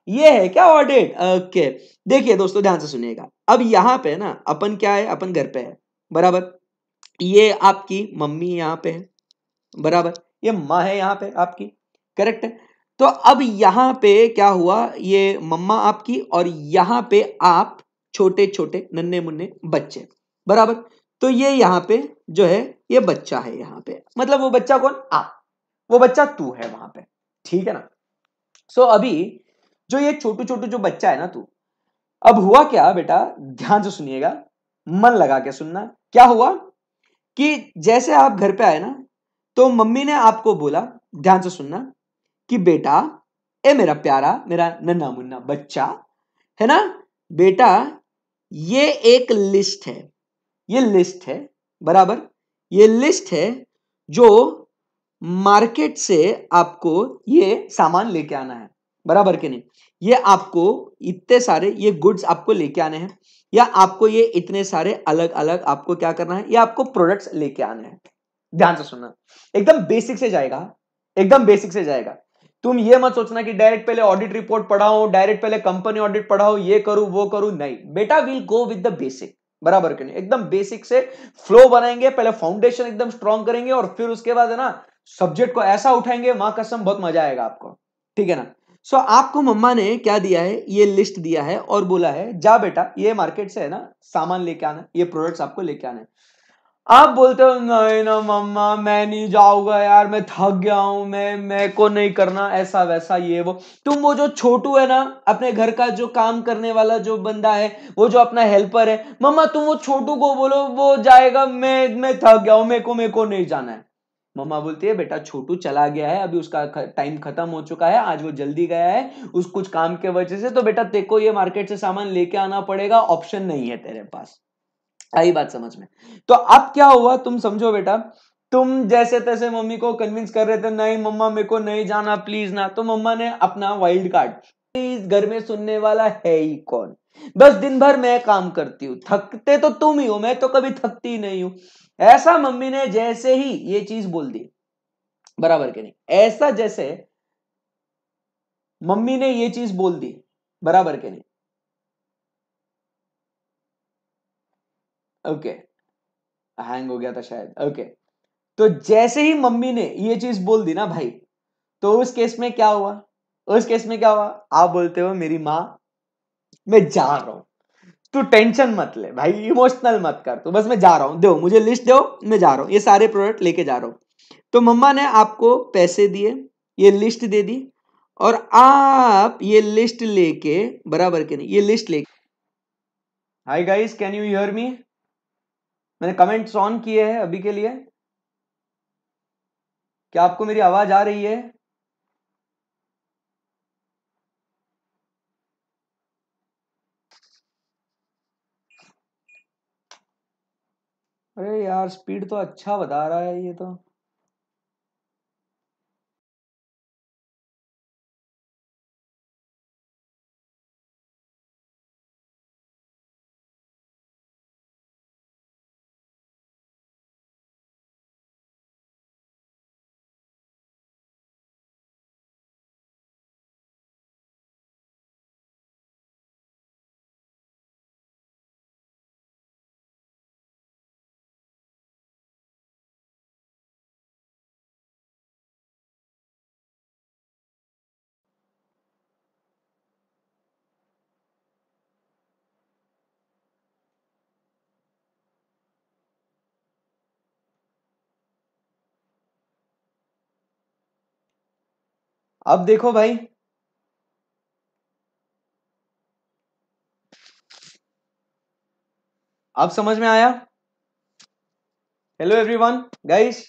ये है क्या ऑडिट ओके देखिए दोस्तों ध्यान से सुनिएगा अब यहाँ पे ना अपन क्या है अपन घर पे है बराबर ये आपकी मम्मी यहाँ पे है बराबर ये माँ है यहाँ पे आपकी करेक्ट है तो अब यहाँ पे क्या हुआ ये मम्मा आपकी और यहाँ पे आप छोटे छोटे नन्हे मुन्ने बच्चे बराबर तो ये यहाँ पे जो है ये बच्चा है यहाँ पे मतलब वो बच्चा कौन आप वो बच्चा तू है वहां पे ठीक है ना सो so, अभी जो ये छोटू छोटू जो बच्चा है ना तू अब हुआ क्या बेटा ध्यान से सुनिएगा मन लगा के सुनना क्या हुआ कि जैसे आप घर पे आए ना तो मम्मी ने आपको बोला ध्यान से सुनना कि बेटा ए मेरा प्यारा मेरा नन्ना मुन्ना बच्चा है ना बेटा ये एक लिस्ट है ये लिस्ट है बराबर ये लिस्ट है जो मार्केट से आपको ये सामान लेके आना है बराबर के नहीं ये आपको इतने सारे ये गुड्स आपको लेके आने हैं या आपको ये इतने सारे अलग अलग आपको क्या करना है या आपको प्रोडक्ट्स लेके आने हैं ध्यान से सुनना एकदम बेसिक से जाएगा एकदम बेसिक से जाएगा तुम ये मत सोचना कि डायरेक्ट पहले ऑडिट रिपोर्ट पढ़ाओ डायरेक्ट पहले कंपनी ऑडिट पढ़ाओ ये करूं वो करूं नहीं बेटा will go with the basic बराबर नहीं एकदम बेसिक से फ्लो बनाएंगे पहले फाउंडेशन एकदम स्ट्रॉन्ग करेंगे और फिर उसके बाद है ना सब्जेक्ट को ऐसा उठाएंगे माँ कसम बहुत मजा आएगा आपको ठीक है ना सो so, आपको मम्मा ने क्या दिया है ये लिस्ट दिया है और बोला है जा बेटा ये मार्केट से है ना सामान लेके आना ये प्रोडक्ट्स आपको लेके आना है आप बोलते हो नहीं ना मम्मा मैं नहीं जाऊंगा यार मैं थक गया हूं मैं मैं को नहीं करना ऐसा वैसा ये वो तुम वो जो छोटू है ना अपने घर का जो काम करने वाला जो बंदा है वो जो अपना हेल्पर है मम्मा तुम वो छोटू को बोलो वो जाएगा मैं मैं थक गया हूं मेरे को मेरे को नहीं जाना है मम्मा बोलती है बेटा छोटू चला गया है अभी उसका टाइम खत्म हो चुका है आज वो जल्दी गया है उस कुछ काम के वजह से तो बेटा देखो ये मार्केट से सामान लेके आना पड़ेगा ऑप्शन नहीं है तेरे पास आई बात समझ में तो अब क्या हुआ तुम समझो बेटा तुम जैसे तैसे मम्मी को कन्विंस कर रहे थे नहीं मम्मा मेरे को नहीं जाना प्लीज ना तो मम्मा ने अपना वाइल्ड कार्ड इस घर में सुनने वाला है ही कौन बस दिन भर मैं काम करती हूँ थकते तो तुम ही हो मैं तो कभी थकती नहीं हूं ऐसा मम्मी ने जैसे ही ये चीज बोल दी बराबर के नहीं ऐसा जैसे मम्मी ने ये चीज बोल दी बराबर के नहीं ओके हैंग हो गया था शायद ओके तो जैसे ही मम्मी ने ये चीज बोल दी ना भाई तो उस केस में क्या हुआ उस केस में क्या हुआ आप बोलते हो मेरी माँ मैं जा रहा हूं तू टेंशन मत ले भाई इमोशनल मत कर तू तो बस मैं जा रहा हूं दो मुझे लिस्ट दो मैं जा रहा हूं ये सारे प्रोडक्ट लेके जा रहा हूं तो मम्मा ने आपको पैसे दिए ये लिस्ट दे दी और आप ये लिस्ट लेके बराबर के नहीं ये लिस्ट लेके hi guys can you hear me मैंने कमेंट्स ऑन किए हैं अभी के लिए क्या आपको मेरी आवाज आ रही है अरे यार स्पीड तो अच्छा बता रहा है ये तो अब देखो भाई अब समझ में आया हेलो एवरीवन गाइस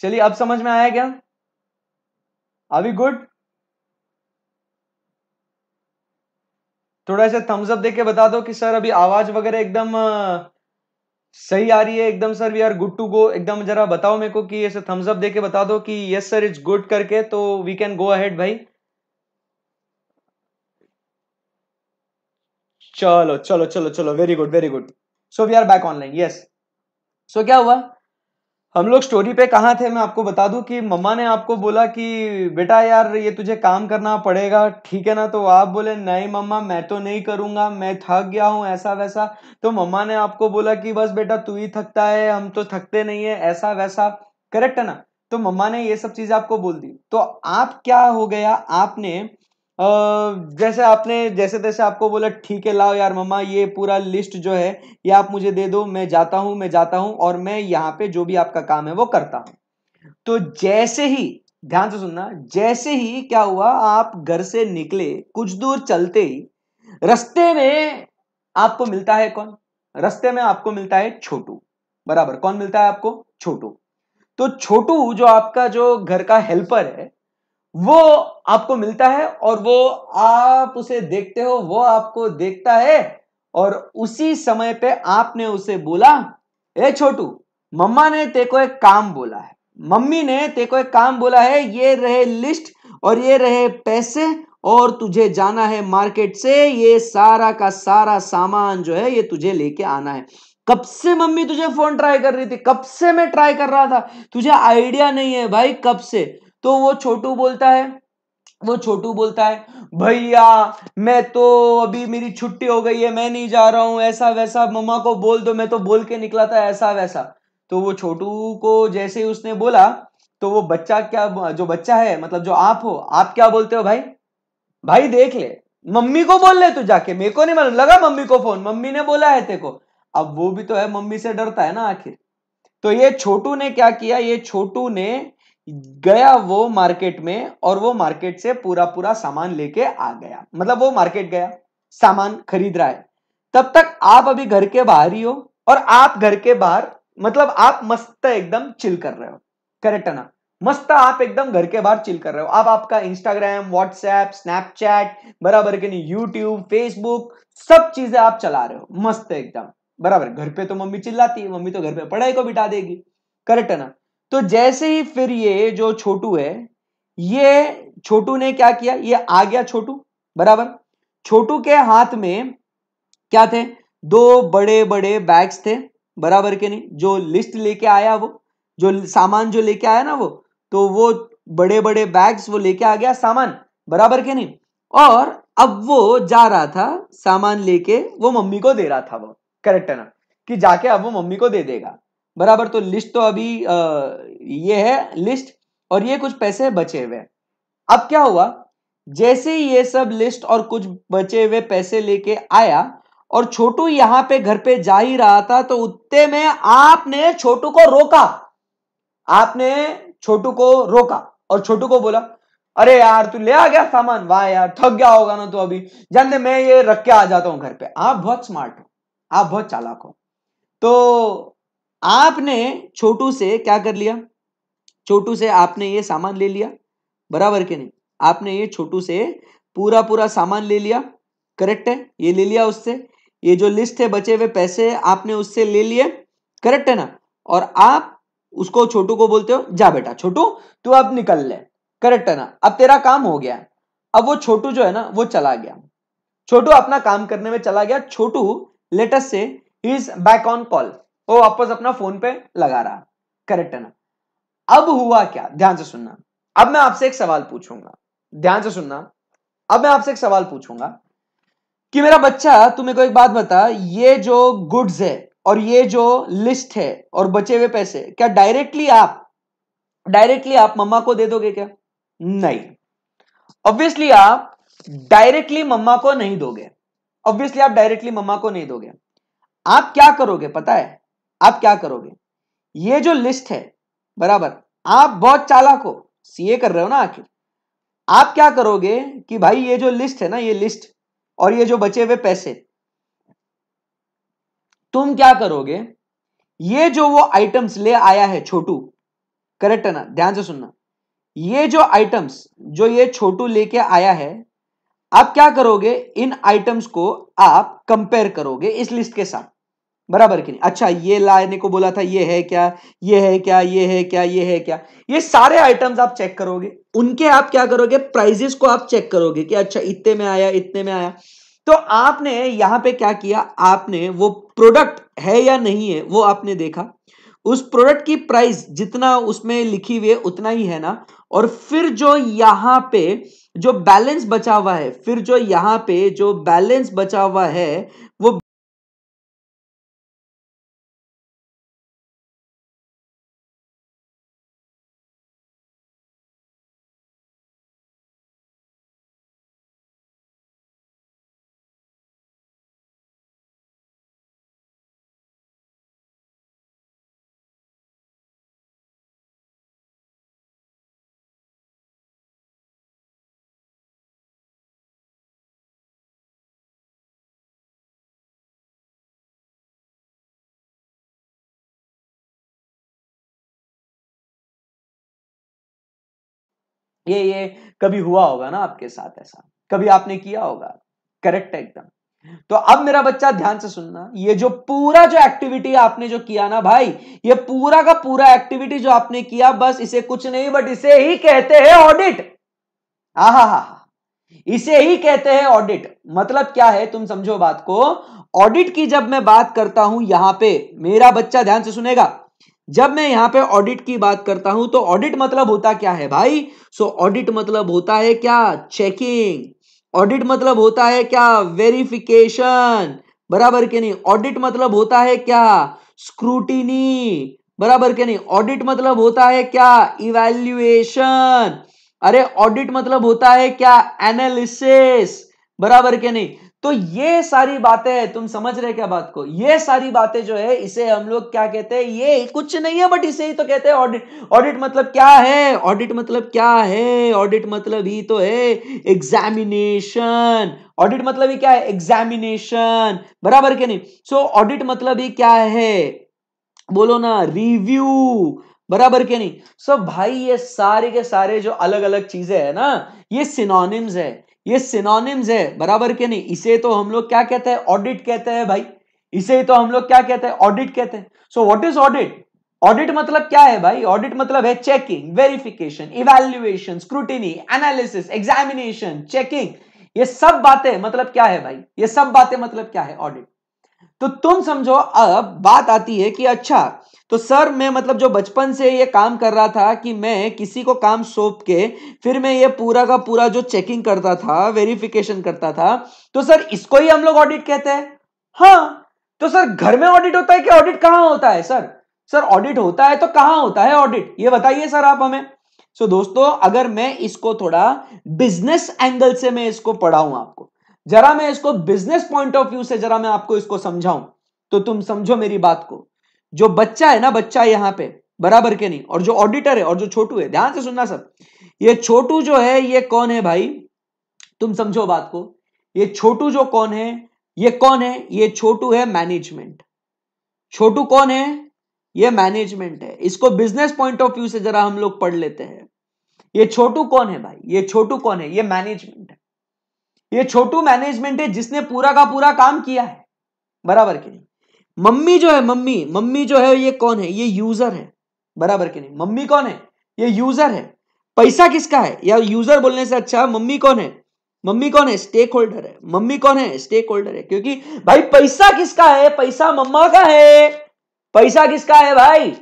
चलिए अब समझ में आया क्या अभी गुड थोड़ा सा थम्स अप देके बता दो कि सर अभी आवाज वगैरह एकदम सही आ रही है एकदम sir we are good to go एकदम जरा बताओ मेरे को कि ऐसे थम्स अप दे के बता दो कि यस सर इट्स गुड करके तो वी कैन गो अहेड भाई चलो चलो चलो चलो very good very good so we are back online yes so क्या हुआ हम लोग स्टोरी पे कहाँ थे मैं आपको बता दूं कि मम्मा ने आपको बोला कि बेटा यार ये तुझे काम करना पड़ेगा ठीक है ना तो आप बोले नहीं मम्मा मैं तो नहीं करूँगा मैं थक गया हूँ ऐसा वैसा तो मम्मा ने आपको बोला कि बस बेटा तू ही थकता है हम तो थकते नहीं है ऐसा वैसा करेक्ट है ना तो मम्मा ने ये सब चीज़ें आपको बोल दी तो आप क्या हो गया आपने जैसे आपने जैसे तैसे आपको बोला ठीक है लाओ यार मम्मा ये पूरा लिस्ट जो है ये आप मुझे दे दो मैं जाता हूं मैं जाता हूं और मैं यहाँ पे जो भी आपका काम है वो करता हूं तो जैसे ही ध्यान से सुनना जैसे ही क्या हुआ आप घर से निकले कुछ दूर चलते ही रस्ते में आपको मिलता है कौन रस्ते में आपको मिलता है छोटू बराबर कौन मिलता है आपको छोटू तो छोटू जो आपका जो घर का हेल्पर है वो आपको मिलता है और वो आप उसे देखते हो वो आपको देखता है और उसी समय पे आपने उसे बोला ए छोटू मम्मा ने तेको एक काम बोला है मम्मी ने तेको एक काम बोला है ये रहे लिस्ट और ये रहे पैसे और तुझे जाना है मार्केट से ये सारा का सारा सामान जो है ये तुझे लेके आना है कब से मम्मी तुझे फोन ट्राई कर रही थी कब से मैं ट्राई कर रहा था तुझे आइडिया नहीं है भाई कब से तो वो छोटू बोलता है वो छोटू बोलता है भैया मैं तो अभी मेरी छुट्टी हो गई है मैं नहीं जा रहा हूँ ऐसा वैसा मम्मा को बोल दो मैं तो बोल के निकला था ऐसा वैसा तो वो छोटू को जैसे ही उसने बोला तो वो बच्चा क्या जो बच्चा है मतलब जो आप हो आप क्या बोलते हो भाई भाई देख ले मम्मी को बोल ले तू जाके मेरे को नहीं मालूम लगा मम्मी को फोन मम्मी ने बोला है तेको अब वो भी तो है मम्मी से डरता है ना आखिर तो ये छोटू ने क्या किया ये छोटू ने गया वो मार्केट में और वो मार्केट से पूरा पूरा सामान लेके आ गया मतलब वो मार्केट गया सामान खरीद रहा है तब तक आप अभी घर के बाहर ही हो और आप घर के बाहर मतलब आप मस्त एकदम चिल कर रहे हो करेक्ट है ना मस्त आप एकदम घर के बाहर चिल कर रहे हो आप आपका इंस्टाग्राम व्हाट्सएप स्नैपचैट बराबर के नहीं यूट्यूब फेसबुक सब चीजें आप चला रहे हो मस्त एकदम बराबर घर पे तो मम्मी चिल्लाती है मम्मी तो घर पे पढ़ाई को बिठा देगी करेक्ट है ना तो जैसे ही फिर ये जो छोटू है ये छोटू ने क्या किया ये आ गया छोटू बराबर छोटू के हाथ में क्या थे दो बड़े बड़े बैग्स थे बराबर के नहीं जो लिस्ट लेके आया वो जो सामान जो लेके आया ना वो तो वो बड़े बड़े बैग्स वो लेके आ गया सामान बराबर के नहीं और अब वो जा रहा था सामान लेके वो मम्मी को दे रहा था वो करेक्ट है ना कि जाके अब वो मम्मी को दे देगा बराबर तो लिस्ट तो अभी आ, ये है लिस्ट और ये कुछ पैसे बचे हुए अब क्या हुआ जैसे ही ये सब लिस्ट और कुछ बचे हुए पैसे लेके आया और छोटू यहां पे घर पे जा ही रहा था तो उत्ते में आपने छोटू को रोका आपने छोटू को रोका और छोटू को बोला अरे यार तू ले आ गया सामान वाह यार थक गया होगा ना तू अभी जानते मैं ये रख के आ जाता हूं घर पे आप बहुत स्मार्ट हो आप बहुत चालाक हो तो आपने छोटू से क्या कर लिया छोटू से आपने ये सामान ले लिया बराबर के नहीं आपने ये छोटू से पूरा पूरा सामान ले लिया करेक्ट है ये ले लिया उससे ये जो लिस्ट है बचे हुए पैसे आपने उससे ले लिए करेक्ट है ना और आप उसको छोटू को बोलते हो जा बेटा छोटू तू अब निकल ले करेक्ट है ना अब तेरा काम हो गया अब वो छोटू जो है ना वो चला गया छोटू अपना काम करने में चला गया छोटू लेटेस्ट से इज बैक ऑन कॉल वो वापस अपना फोन पे लगा रहा करेक्ट है ना अब हुआ क्या ध्यान से सुनना अब मैं आपसे एक सवाल पूछूंगा ध्यान से सुनना अब मैं आपसे एक सवाल पूछूंगा कि मेरा बच्चा तुम्हें को एक बात बता ये जो गुड्स है और ये जो लिस्ट है और बचे हुए पैसे क्या डायरेक्टली आप डायरेक्टली आप मम्मा को दे दोगे क्या नहीं ऑब्वियसली आप डायरेक्टली मम्मा को नहीं दोगे ऑब्वियसली आप डायरेक्टली मम्मा को नहीं दोगे आप क्या करोगे पता है आप क्या करोगे ये जो लिस्ट है बराबर आप बहुत चालाक हो सीए कर रहे हो ना आखिर आप क्या करोगे कि भाई ये जो लिस्ट है ना ये लिस्ट और ये जो बचे हुए पैसे तुम क्या करोगे ये जो वो आइटम्स ले आया है छोटू करेक्ट है ना ध्यान से सुनना ये जो आइटम्स जो ये छोटू लेके आया है आप क्या करोगे इन आइटम्स को आप कंपेयर करोगे इस लिस्ट के साथ बराबर कि नहीं अच्छा ये लाने को बोला था ये है क्या ये है क्या ये है क्या ये है क्या ये सारे आइटम्स आप चेक करोगे उनके आप क्या करोगे प्राइजेस को आप चेक करोगे कि अच्छा इतने में आया इतने में आया तो आपने यहां पे क्या किया आपने वो प्रोडक्ट है या नहीं है वो आपने देखा उस प्रोडक्ट की प्राइस जितना उसमें लिखी हुई है उतना ही है ना और फिर जो यहाँ पे जो बैलेंस बचा हुआ है फिर जो यहाँ पे जो बैलेंस बचा हुआ है वो ये ये कभी हुआ होगा ना आपके साथ ऐसा कभी आपने किया होगा करेक्ट है एकदम तो अब मेरा बच्चा ध्यान से सुनना ये जो पूरा जो एक्टिविटी आपने जो किया ना भाई ये पूरा का पूरा एक्टिविटी जो आपने किया बस इसे कुछ नहीं बट इसे ही कहते हैं ऑडिट आहा हा इसे ही कहते हैं ऑडिट मतलब क्या है तुम समझो बात को ऑडिट की जब मैं बात करता हूं यहां पे मेरा बच्चा ध्यान से सुनेगा जब मैं यहां पे ऑडिट की बात करता हूं तो ऑडिट मतलब होता क्या है भाई सो so, ऑडिट मतलब होता है क्या चेकिंग ऑडिट मतलब होता है क्या वेरिफिकेशन बराबर के नहीं ऑडिट मतलब होता है क्या स्क्रूटिनी बराबर के नहीं ऑडिट मतलब होता है क्या इवेल्युएशन अरे ऑडिट मतलब होता है क्या एनालिसिस बराबर के नहीं तो ये सारी बातें तुम समझ रहे क्या बात को ये सारी बातें जो है इसे हम लोग क्या कहते हैं ये कुछ नहीं है बट इसे ही तो कहते हैं ऑडिट ऑडिट मतलब क्या है ऑडिट मतलब क्या है ऑडिट मतलब ही तो है एग्जामिनेशन ऑडिट मतलब ही क्या है एग्जामिनेशन बराबर के नहीं सो so, ऑडिट मतलब ही क्या है बोलो ना रिव्यू बराबर के नहीं सो so, भाई ये सारे के सारे जो अलग अलग चीजें है ना ये सिनोनिम्स है ये सिनोनिम्स है बराबर के नहीं इसे तो हम लोग क्या कहते हैं ऑडिट कहते हैं भाई इसे तो हम लोग क्या कहते हैं ऑडिट कहते हैं so what is audit audit मतलब क्या है भाई ऑडिट मतलब है checking verification evaluation scrutiny analysis examination checking ये सब बातें मतलब क्या है भाई ये सब बातें मतलब क्या है ऑडिट तो तुम समझो अब बात आती है कि अच्छा तो सर मैं मतलब जो बचपन से ये काम कर रहा था कि मैं किसी को काम सौंप के फिर मैं ये पूरा का पूरा जो चेकिंग करता था वेरिफिकेशन करता था तो सर इसको ही हम लोग ऑडिट कहते हैं हाँ तो सर घर में ऑडिट होता है कि ऑडिट कहाँ होता है सर सर ऑडिट होता है तो कहाँ होता है ऑडिट ये बताइए सर आप हमें सो so, दोस्तों अगर मैं इसको थोड़ा बिजनेस एंगल से मैं इसको पढ़ाऊं आपको जरा मैं इसको बिजनेस पॉइंट ऑफ व्यू से जरा मैं आपको इसको समझाऊं तो तुम समझो मेरी बात को जो बच्चा है ना बच्चा है यहाँ पे बराबर के नहीं और जो ऑडिटर है और जो छोटू है ध्यान से सुनना सब ये छोटू जो है ये कौन है भाई तुम समझो बात को ये छोटू जो कौन है ये कौन है ये छोटू है मैनेजमेंट छोटू कौन है ये मैनेजमेंट है इसको बिजनेस पॉइंट ऑफ व्यू से जरा हम लोग पढ़ लेते हैं ये छोटू कौन है भाई ये छोटू कौन है ये मैनेजमेंट है ये छोटू मैनेजमेंट है जिसने पूरा का पूरा काम किया है बराबर के नहीं मम्मी जो है मम्मी मम्मी जो है ये कौन है ये यूजर है बराबर के नहीं मम्मी कौन है ये यूजर है पैसा किसका है या यूजर बोलने से अच्छा मम्मी कौन है मम्मी कौन है स्टेक होल्डर है मम्मी कौन है स्टेक होल्डर है क्योंकि भाई पैसा किसका है पैसा मम्मा का है पैसा किसका है भाई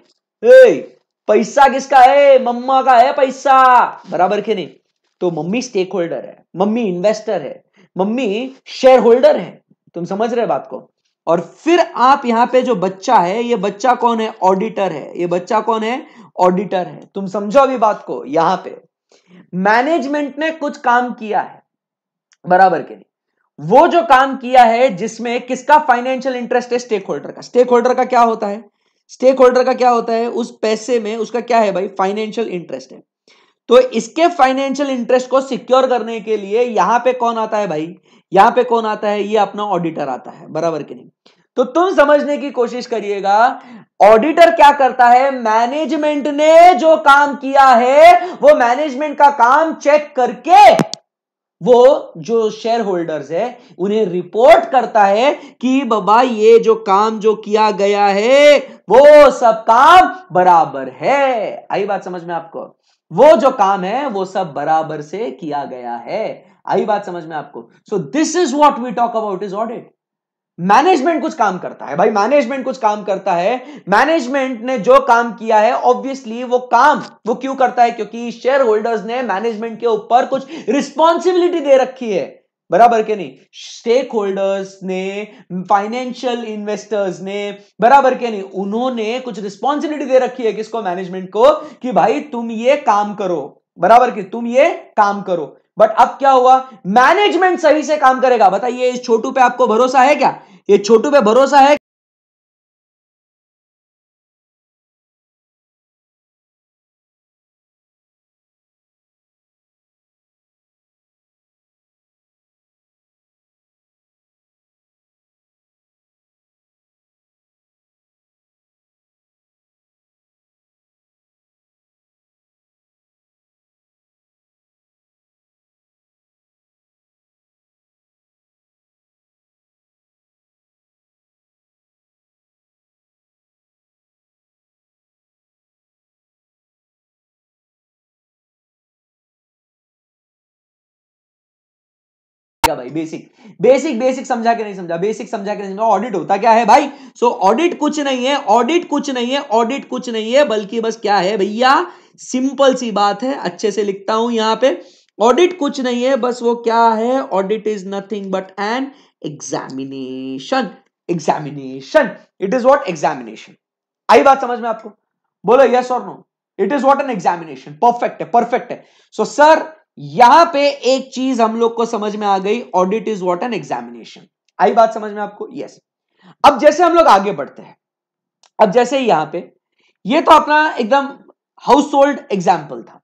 ए, पैसा किसका है मम्मा का है पैसा बराबर के नहीं तो मम्मी स्टेक होल्डर है मम्मी इन्वेस्टर है मम्मी शेयर होल्डर है तुम समझ रहे बात को और फिर आप यहां पे जो बच्चा है ये बच्चा कौन है ऑडिटर है ये बच्चा कौन है ऑडिटर है तुम समझो अभी बात को यहां पे मैनेजमेंट ने कुछ काम किया है बराबर के लिए वो जो काम किया है जिसमें किसका फाइनेंशियल इंटरेस्ट है स्टेक होल्डर का स्टेक होल्डर का क्या होता है स्टेक होल्डर का क्या होता है उस पैसे में उसका क्या है भाई फाइनेंशियल इंटरेस्ट है तो इसके फाइनेंशियल इंटरेस्ट को सिक्योर करने के लिए यहां पे कौन आता है भाई यहां पे कौन आता है ये अपना ऑडिटर आता है बराबर के नहीं तो तुम समझने की कोशिश करिएगा ऑडिटर क्या करता है मैनेजमेंट ने जो काम किया है वो मैनेजमेंट का काम चेक करके वो जो शेयर होल्डर्स है उन्हें रिपोर्ट करता है कि बाबा ये जो काम जो किया गया है वो सब काम बराबर है आई बात समझ में आपको वो जो काम है वो सब बराबर से किया गया है आई बात समझ में आपको so this is what we talk about is audit management कुछ काम करता है भाई मैनेजमेंट कुछ काम करता है मैनेजमेंट ने जो काम किया है ऑब्वियसली वो काम वो क्यों करता है क्योंकि शेयर होल्डर्स ने मैनेजमेंट के ऊपर कुछ रिस्पॉन्सिबिलिटी दे रखी है बराबर के नहीं स्टेक होल्डर्स ने फाइनेंशियल इन्वेस्टर्स ने बराबर के नहीं उन्होंने कुछ रिस्पॉन्सिबिलिटी दे रखी है किसको मैनेजमेंट को कि भाई तुम ये काम करो बराबर की तुम ये काम करो बट अब क्या हुआ मैनेजमेंट सही से काम करेगा बताइए इस छोटू पे आपको भरोसा है क्या ये छोटू पे भरोसा है समझिएगा भाई बेसिक बेसिक बेसिक समझा के नहीं समझा बेसिक समझा के नहीं समझा ऑडिट होता क्या है भाई सो so, ऑडिट कुछ नहीं है ऑडिट कुछ नहीं है ऑडिट कुछ नहीं है बल्कि बस क्या है भैया सिंपल सी बात है अच्छे से लिखता हूं यहां पे ऑडिट कुछ नहीं है बस वो क्या है audit is nothing but an examination examination it is what examination आई बात समझ में आपको बोलो यस और no it is what an examination perfect है परफेक्ट है सो so, सर यहां पे एक चीज हम लोग को समझ में आ गई audit is what an examination आई बात समझ में आपको यस yes. अब जैसे हम लोग आगे बढ़ते हैं अब जैसे यहां पे ये तो अपना एकदम हाउस होल्ड एग्जाम्पल था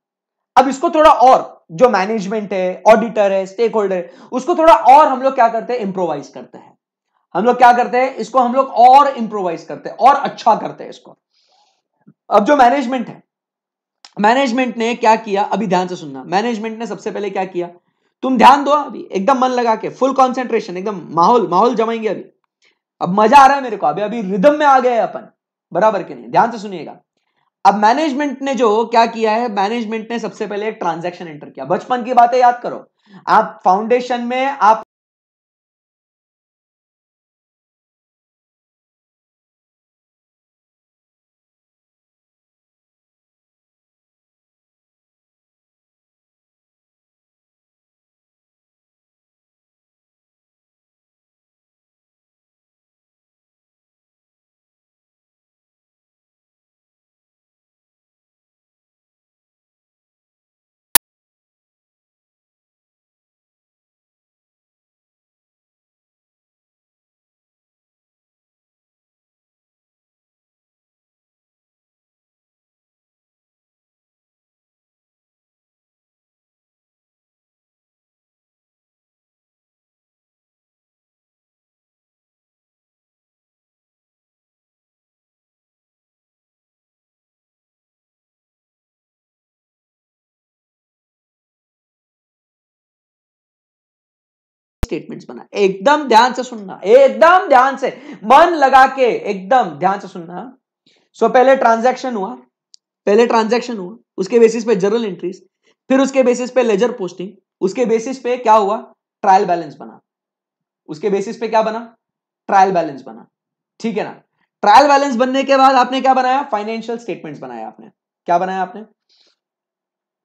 अब इसको थोड़ा और जो मैनेजमेंट है ऑडिटर है स्टेक होल्डर है उसको थोड़ा और हम लोग क्या करते हैं इंप्रोवाइज करते हैं हम लोग क्या करते हैं इसको हम लोग और इंप्रोवाइज करते हैं और अच्छा करते हैं इसको अब जो मैनेजमेंट है मैनेजमेंट ने क्या किया अभी ध्यान से सुनना मैनेजमेंट ने सबसे पहले क्या किया तुम ध्यान दो अभी एकदम मन लगा के फुल कॉन्सेंट्रेशन एकदम माहौल माहौल जमाएंगे अभी अब मजा आ रहा है मेरे को अभी अभी रिदम में आ गए अपन बराबर के नहीं ध्यान से सुनिएगा अब मैनेजमेंट ने जो क्या किया है मैनेजमेंट ने सबसे पहले एक ट्रांजेक्शन एंटर किया बचपन की बातें याद करो आप फाउंडेशन में आप स्टेटमेंट्स बना एकदम ध्यान से सुनना एकदम ध्यान से मन लगा के एकदम ध्यान से सुनना सो so, पहले ट्रांजैक्शन हुआ पहले ट्रांजैक्शन हुआ उसके बेसिस पे जर्नल एंट्रीज फिर उसके बेसिस पे लेजर पोस्टिंग उसके बेसिस पे क्या हुआ ट्रायल बैलेंस बना उसके बेसिस पे क्या बना ट्रायल बैलेंस बना ठीक है ना ट्रायल बैलेंस बनने के बाद आपने क्या बनाया फाइनेंशियल स्टेटमेंट बनाया आपने क्या बनाया आपने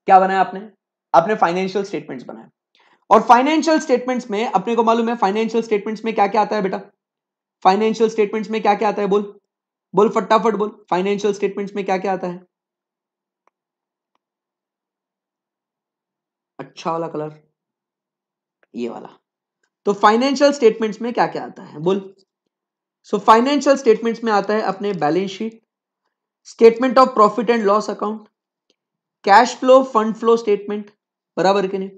क्या बनाया आपने आपने फाइनेंशियल स्टेटमेंट्स बनाया और फाइनेंशियल स्टेटमेंट्स में अपने को मालूम है फाइनेंशियल स्टेटमेंट्स में क्या क्या आता है बेटा फाइनेंशियल स्टेटमेंट्स में क्या क्या आता है बोल बोल फटाफट बोल फाइनेंशियल स्टेटमेंट्स में क्या क्या आता है अच्छा वाला कलर ये वाला तो फाइनेंशियल स्टेटमेंट्स में क्या क्या आता है बोल सो फाइनेंशियल स्टेटमेंट्स में आता है अपने balance sheet statement of profit and loss account cash flow fund flow statement बराबर के नहीं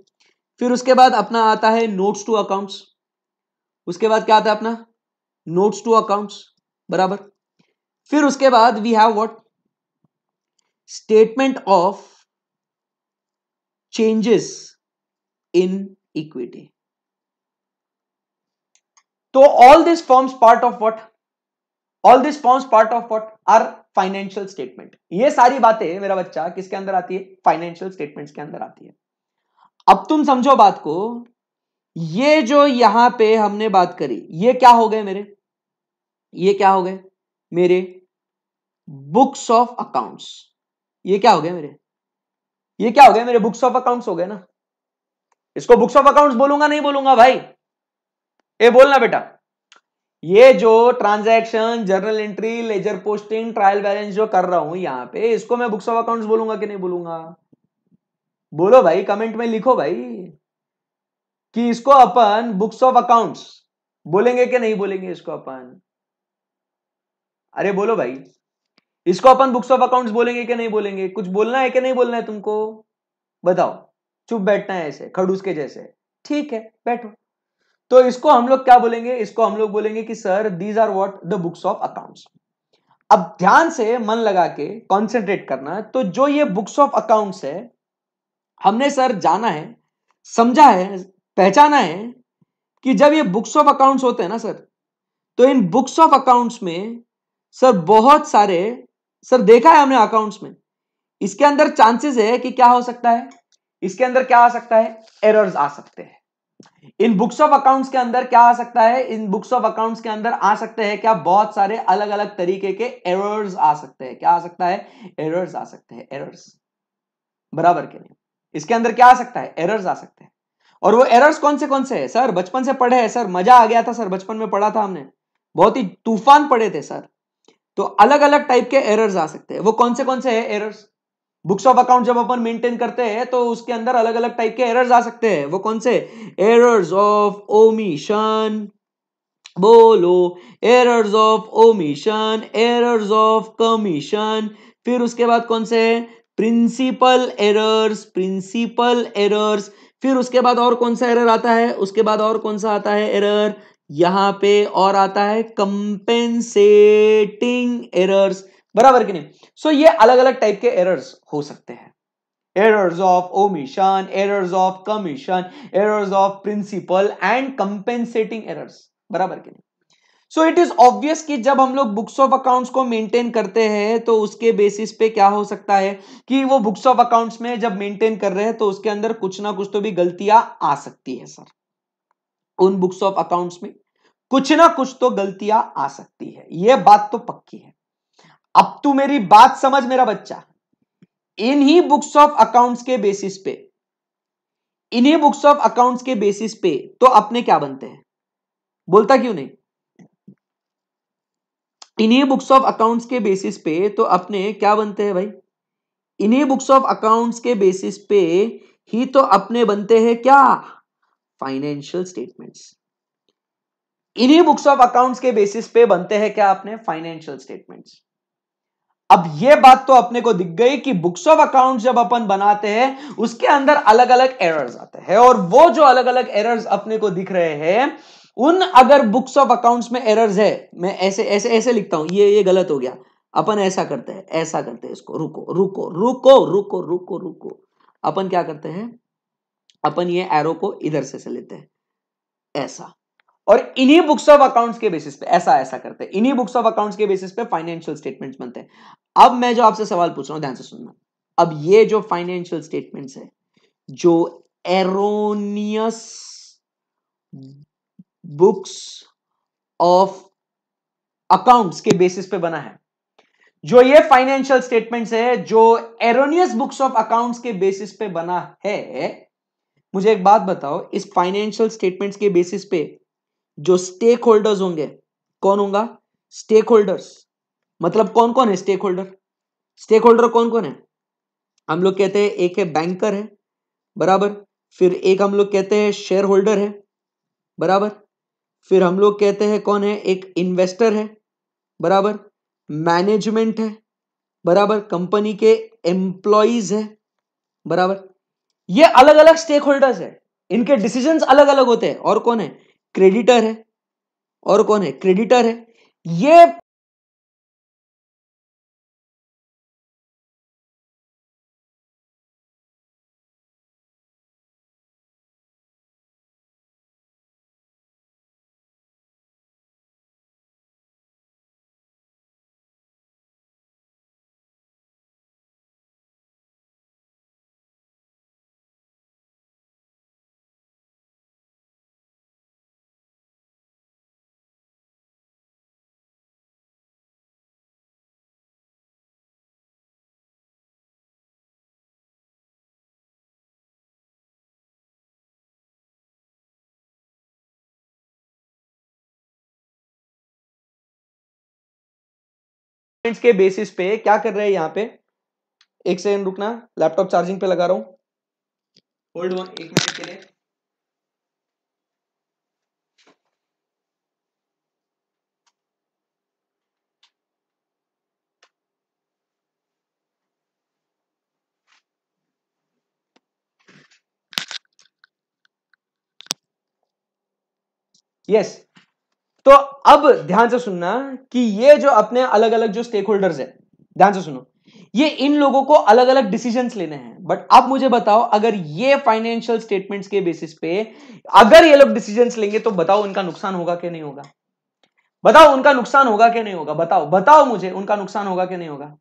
फिर उसके बाद अपना आता है नोट्स टू अकाउंट्स उसके बाद क्या आता है अपना नोट्स टू अकाउंट्स बराबर फिर उसके बाद we have what statement of changes in equity तो all this forms part of what all this forms part of what are financial statement ये सारी बातें मेरा बच्चा किसके अंदर आती है फाइनेंशियल स्टेटमेंट्स के अंदर आती है अब तुम समझो बात को ये जो यहां पे हमने बात करी ये क्या हो गए मेरे ये क्या हो गए मेरे बुक्स ऑफ अकाउंट्स ये क्या हो गए मेरे ये क्या हो गए मेरे बुक्स ऑफ अकाउंट्स हो गए ना इसको बुक्स ऑफ अकाउंट्स बोलूंगा नहीं बोलूंगा भाई ए बोलना बेटा ये जो transaction journal entry ledger posting trial balance जो कर रहा हूं यहां पे इसको मैं बुक्स ऑफ अकाउंट्स बोलूंगा कि नहीं बोलूंगा बोलो भाई कमेंट में लिखो भाई कि इसको अपन बुक्स ऑफ अकाउंट्स बोलेंगे कि नहीं बोलेंगे इसको अपन अरे बोलो भाई इसको अपन बुक्स ऑफ अकाउंट्स बोलेंगे कि नहीं बोलेंगे कुछ बोलना है कि नहीं बोलना है तुमको बताओ चुप बैठना है ऐसे खड़ूस के जैसे ठीक है बैठो तो इसको हम लोग क्या बोलेंगे इसको हम लोग बोलेंगे कि sir these are what the books of accounts अब ध्यान से मन लगा के कॉन्सेंट्रेट करना तो जो ये बुक्स ऑफ अकाउंट्स है हमने सर जाना है समझा है पहचाना है कि जब ये बुक्स ऑफ अकाउंट्स होते हैं ना सर तो इन बुक्स ऑफ अकाउंट्स में सर बहुत सारे सर देखा है हमने अकाउंट्स में इसके अंदर चांसेस है कि क्या हो सकता है इसके अंदर क्या आ सकता है एरर्स आ सकते हैं इन बुक्स ऑफ अकाउंट्स के अंदर क्या आ सकता है इन बुक्स ऑफ अकाउंट्स के अंदर आ सकते हैं क्या बहुत सारे अलग अलग तरीके के एरर्स आ सकते हैं क्या आ सकता है एरर्स आ सकते हैं एरर्स बराबर के नहीं इसके अंदर क्या आ सकता है एरर्स आ सकते हैं और वो एरर्स कौन से कौन से हैं सर बचपन से पढ़े हैं सर मजा आ गया था सर बचपन में पढ़ा था हमने बहुत ही तूफान पढ़े थे सर तो अलग अलग टाइप के एरर्स आ सकते हैं वो कौन से कौन से है एरर्स बुक्स ऑफ अकाउंट जब अपन मेंटेन करते हैं तो उसके अंदर अलग अलग टाइप के एरर्स आ सकते हैं वो कौन से एरर्स ऑफ ओमिशन बोलो errors of omission errors of commission फिर उसके बाद कौन से है प्रिंसिपल एरर्स प्रिंसिपल एरर्स फिर उसके बाद और कौन सा एरर आता है उसके बाद और कौन सा आता है एरर यहां पे और आता है कंपेंसेटिंग एरर्स बराबर कि नहीं सो so, ये अलग अलग टाइप के एरर्स हो सकते हैं errors of omission errors of commission errors of principle and compensating errors बराबर के नहीं सो इट इज ऑब्वियस कि जब हम लोग बुक्स ऑफ अकाउंट्स को मेंटेन करते हैं तो उसके बेसिस पे क्या हो सकता है कि वो बुक्स ऑफ अकाउंट्स में जब मेंटेन कर रहे हैं तो उसके अंदर कुछ ना कुछ तो भी गलतियां आ सकती है सर उन बुक्स ऑफ अकाउंट्स में कुछ ना कुछ तो गलतियां आ सकती है ये बात तो पक्की है अब तू मेरी बात समझ मेरा बच्चा इन्हीं बुक्स ऑफ अकाउंट्स के बेसिस पे इन्हीं बुक्स ऑफ अकाउंट्स के बेसिस पे तो अपने क्या बनते हैं बोलता क्यों नहीं इन्हीं बुक्स ऑफ अकाउंट्स के बेसिस पे तो अपने क्या बनते हैं भाई इन्हीं बुक्स ऑफ अकाउंट्स के बेसिस पे ही तो अपने बनते हैं क्या फाइनेंशियल स्टेटमेंट्स इन्हीं बुक्स ऑफ अकाउंट्स के बेसिस पे बनते हैं क्या अपने फाइनेंशियल स्टेटमेंट्स अब ये बात तो अपने को दिख गई कि बुक्स ऑफ अकाउंट्स जब अपन बनाते हैं उसके अंदर अलग अलग एरर्स आते हैं और वो जो अलग अलग एरर्स अपने को दिख रहे हैं उन अगर बुक्स ऑफ अकाउंट्स में एरर्स है मैं ऐसे ऐसे ऐसे लिखता हूं ये ये गलत हो गया अपन ऐसा करते हैं ऐसा करते हैं इसको रुको रुको रुको रुको रुको रुको अपन क्या करते हैं अपन ये एरो को इधर से से लेते हैं ऐसा और इन्हीं बुक्स ऑफ अकाउंट्स के बेसिस पे ऐसा ऐसा करते हैं इन्हीं बुक्स ऑफ अकाउंट्स के बेसिस पे फाइनेंशियल स्टेटमेंट्स बनते हैं अब मैं जो आपसे सवाल पूछ रहा हूं ध्यान से सुनना अब ये जो फाइनेंशियल स्टेटमेंट्स है जो एरोनियस बुक्स ऑफ अकाउंट्स के बेसिस पे बना है जो ये फाइनेंशियल स्टेटमेंट्स है जो एरोनियस बुक्स ऑफ अकाउंट्स के बेसिस पे बना है मुझे एक बात बताओ इस फाइनेंशियल स्टेटमेंट्स के बेसिस पे जो स्टेक होल्डर्स होंगे कौन होगा स्टेक होल्डर्स मतलब कौन कौन है स्टेक होल्डर स्टेक होल्डर कौन कौन है हम लोग कहते हैं एक है बैंकर है बराबर फिर एक हम लोग कहते हैं शेयर होल्डर है बराबर फिर हम लोग कहते हैं कौन है एक इन्वेस्टर है बराबर मैनेजमेंट है बराबर कंपनी के एम्प्लॉज है बराबर ये अलग अलग स्टेक होल्डर्स है इनके डिसीजन अलग अलग होते हैं और कौन है क्रेडिटर है और कौन है क्रेडिटर है ये मिनट्स के बेसिस पे क्या कर रहे हैं यहाँ पे एक सेकेंड रुकना लैपटॉप चार्जिंग पे लगा रहा हूं होल्ड वन एक मिनट के लिए yes तो अब ध्यान से सुनना कि ये जो अपने अलग अलग जो स्टेक होल्डर्स है ध्यान से सुनो ये इन लोगों को अलग अलग डिसीजन लेने हैं बट अब मुझे बताओ अगर ये फाइनेंशियल स्टेटमेंट्स के बेसिस पे अगर ये लोग डिसीजन लेंगे तो बताओ उनका नुकसान होगा कि नहीं होगा बताओ उनका नुकसान होगा कि नहीं होगा बताओ बताओ मुझे उनका नुकसान होगा कि नहीं होगा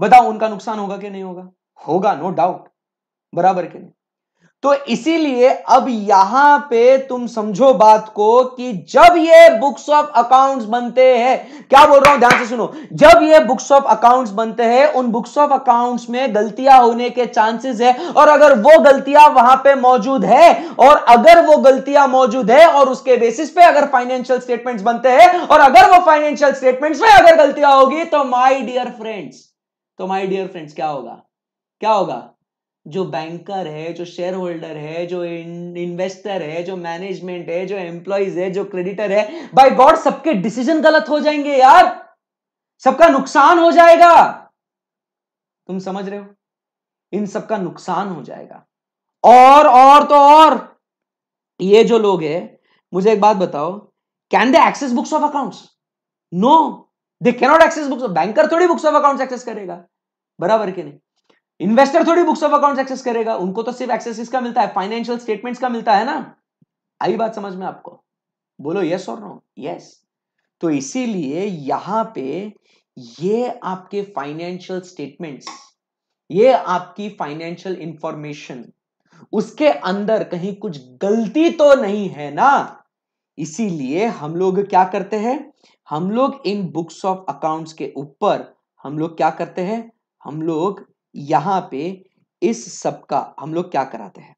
बताओ उनका नुकसान होगा कि नहीं होगा होगा नो डाउट बराबर के नहीं तो इसीलिए अब यहां पे तुम समझो बात को कि जब ये बुक्स ऑफ अकाउंट्स बनते हैं क्या बोल रहा हूं ध्यान से सुनो जब ये बुक्स ऑफ अकाउंट्स बनते हैं उन बुक्स ऑफ अकाउंट्स में गलतियां होने के चांसेस है और अगर वो गलतियां वहां पे मौजूद है और अगर वो गलतियां मौजूद है और उसके बेसिस पे अगर फाइनेंशियल स्टेटमेंट बनते हैं और अगर वो फाइनेंशियल स्टेटमेंट्स में अगर गलतियां होगी तो माई डियर फ्रेंड्स तो माई डियर फ्रेंड्स क्या होगा क्या होगा जो बैंकर है जो शेयर होल्डर है जो इन्वेस्टर है जो मैनेजमेंट है जो एम्प्लॉयज है जो क्रेडिटर है बाय गॉड सबके डिसीजन गलत हो जाएंगे यार सबका नुकसान हो जाएगा तुम समझ रहे हो इन सबका नुकसान हो जाएगा और और तो और ये जो लोग है मुझे एक बात बताओ can they access books of accounts no they cannot access books banker थोड़ी बुक्स ऑफ अकाउंट्स एक्सेस करेगा बराबर के नहीं इन्वेस्टर थोड़ी बुक्स ऑफ अकाउंट एक्सेस करेगा उनको तो सिर्फ एक्सेस इसका मिलता है फाइनेंशियल स्टेटमेंट्स का मिलता है ना आई बात समझ में आपको बोलो यस और नो यस तो इसीलिए यहां पे ये आपके फाइनेंशियल स्टेटमेंट्स ये आपकी फाइनेंशियल इंफॉर्मेशन उसके अंदर कहीं कुछ गलती तो नहीं है ना इसीलिए हम लोग क्या करते हैं हम लोग इन बुक्स ऑफ अकाउंट्स के ऊपर हम लोग क्या करते हैं हम लोग यहां पे इस सब का हम लोग क्या कराते हैं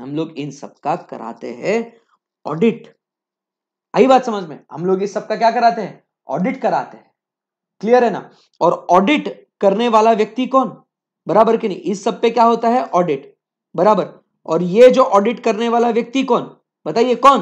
हम लोग इन सब का कराते हैं ऑडिट आई बात समझ में हम लोग इस सब का क्या कराते हैं ऑडिट कराते हैं क्लियर है ना और ऑडिट करने वाला व्यक्ति कौन बराबर के नहीं इस सब पे क्या होता है ऑडिट बराबर और ये जो ऑडिट करने वाला व्यक्ति कौन बताइए कौन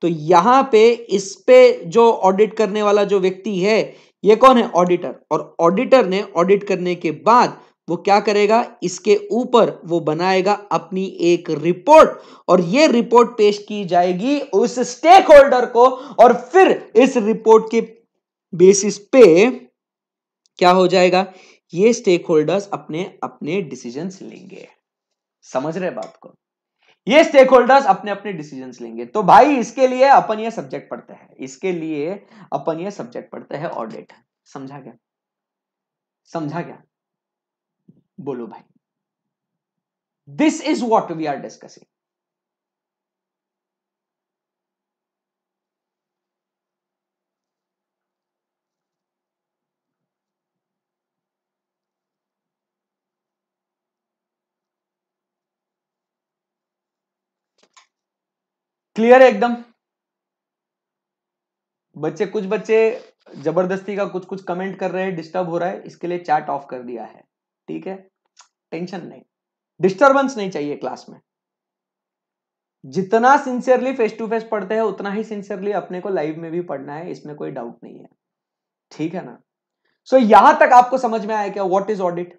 तो यहां पे इस पे जो ऑडिट करने वाला जो व्यक्ति है ये कौन है ऑडिटर और ऑडिटर ने ऑडिट करने के बाद वो क्या करेगा इसके ऊपर वो बनाएगा अपनी एक रिपोर्ट और ये रिपोर्ट पेश की जाएगी उस स्टेक होल्डर को और फिर इस रिपोर्ट के बेसिस पे क्या हो जाएगा ये स्टेक होल्डर्स अपने अपने डिसीजन लेंगे समझ रहे बात को ये स्टेक होल्डर्स अपने अपने डिसीजन लेंगे तो भाई इसके लिए अपन ये सब्जेक्ट पढ़ते हैं इसके लिए अपन ये सब्जेक्ट पढ़ते हैं ऑडिट समझा गया समझा क्या बोलो भाई this is what we are discussing clear है एकदम बच्चे कुछ बच्चे जबरदस्ती का कुछ कुछ कमेंट कर रहे हैं डिस्टर्ब हो रहा है इसके लिए चैट ऑफ कर दिया है ठीक है टेंशन नहीं डिस्टर्बेंस नहीं चाहिए क्लास में जितना सिंसियरली फेस टू फेस पढ़ते हैं उतना ही सिंसियरली अपने को लाइव में भी पढ़ना है इसमें कोई डाउट नहीं है ठीक है ना सो so, यहां तक आपको समझ में आया क्या वॉट इज ऑडिट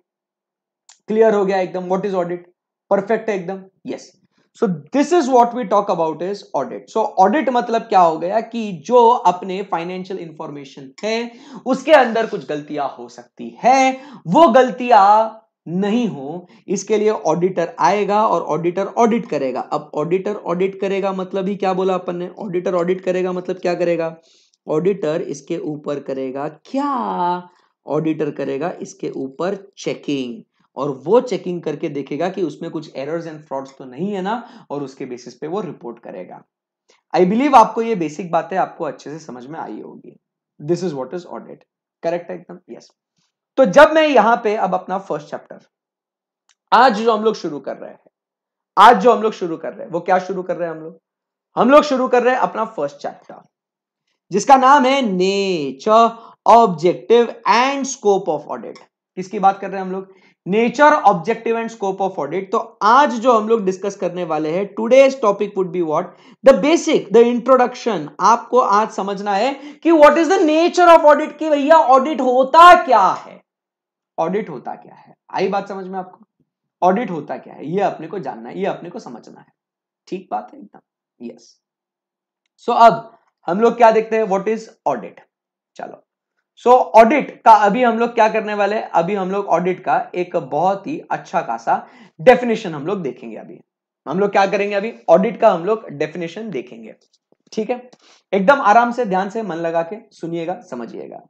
क्लियर हो गया एकदम वॉट इज ऑडिट परफेक्ट है एकदम yes yes. So this is what we talk about is audit so audit मतलब क्या हो गया कि जो अपने फाइनेंशियल इंफॉर्मेशन है उसके अंदर कुछ गलतियां हो सकती है वो गलतियां नहीं हो इसके लिए ऑडिटर आएगा और ऑडिटर ऑडिट करेगा अब ऑडिटर ऑडिट करेगा मतलब ही क्या बोला अपन ने ऑडिटर ऑडिट करेगा मतलब क्या करेगा ऑडिटर इसके ऊपर करेगा क्या ऑडिटर करेगा इसके ऊपर चेकिंग और वो चेकिंग करके देखेगा कि उसमें कुछ एरर्स एंड फ्रॉड्स तो नहीं है ना और उसके बेसिस पे वो रिपोर्ट करेगा आई बिलीव आपको ये बेसिक बातें आपको अच्छे से समझ में आई होगी this is what is audit correct है एकदम यस तो जब मैं यहां पे अब अपना फर्स्ट चैप्टर आज जो हम लोग शुरू कर रहे हैं आज जो हम लोग शुरू कर रहे हैं वो क्या शुरू कर रहे हैं हम लोग हम लोग शुरू कर रहे हैं अपना फर्स्ट चैप्टर जिसका नाम है nature objective and scope of audit किसकी बात कर रहे हैं हम लोग nature objective and scope of audit तो आज जो हम लोग डिस्कस करने वाले हैं today's topic would be what the basic the introduction आपको आज समझना है कि what is the nature of audit की भैया ऑडिट होता क्या है ऑडिट होता क्या है आई बात समझ में आपको ऑडिट होता क्या है ये अपने को जानना है ये अपने को समझना है ठीक बात है एकदम यस सो अब हम लोग क्या देखते हैं वॉट इज ऑडिट चलो सो so, ऑडिट का अभी हम लोग क्या करने वाले हैं अभी हम लोग ऑडिट का एक बहुत ही अच्छा खासा डेफिनेशन हम लोग देखेंगे अभी हम लोग क्या करेंगे अभी ऑडिट का हम लोग डेफिनेशन देखेंगे ठीक है एकदम आराम से ध्यान से मन लगा के सुनिएगा समझिएगा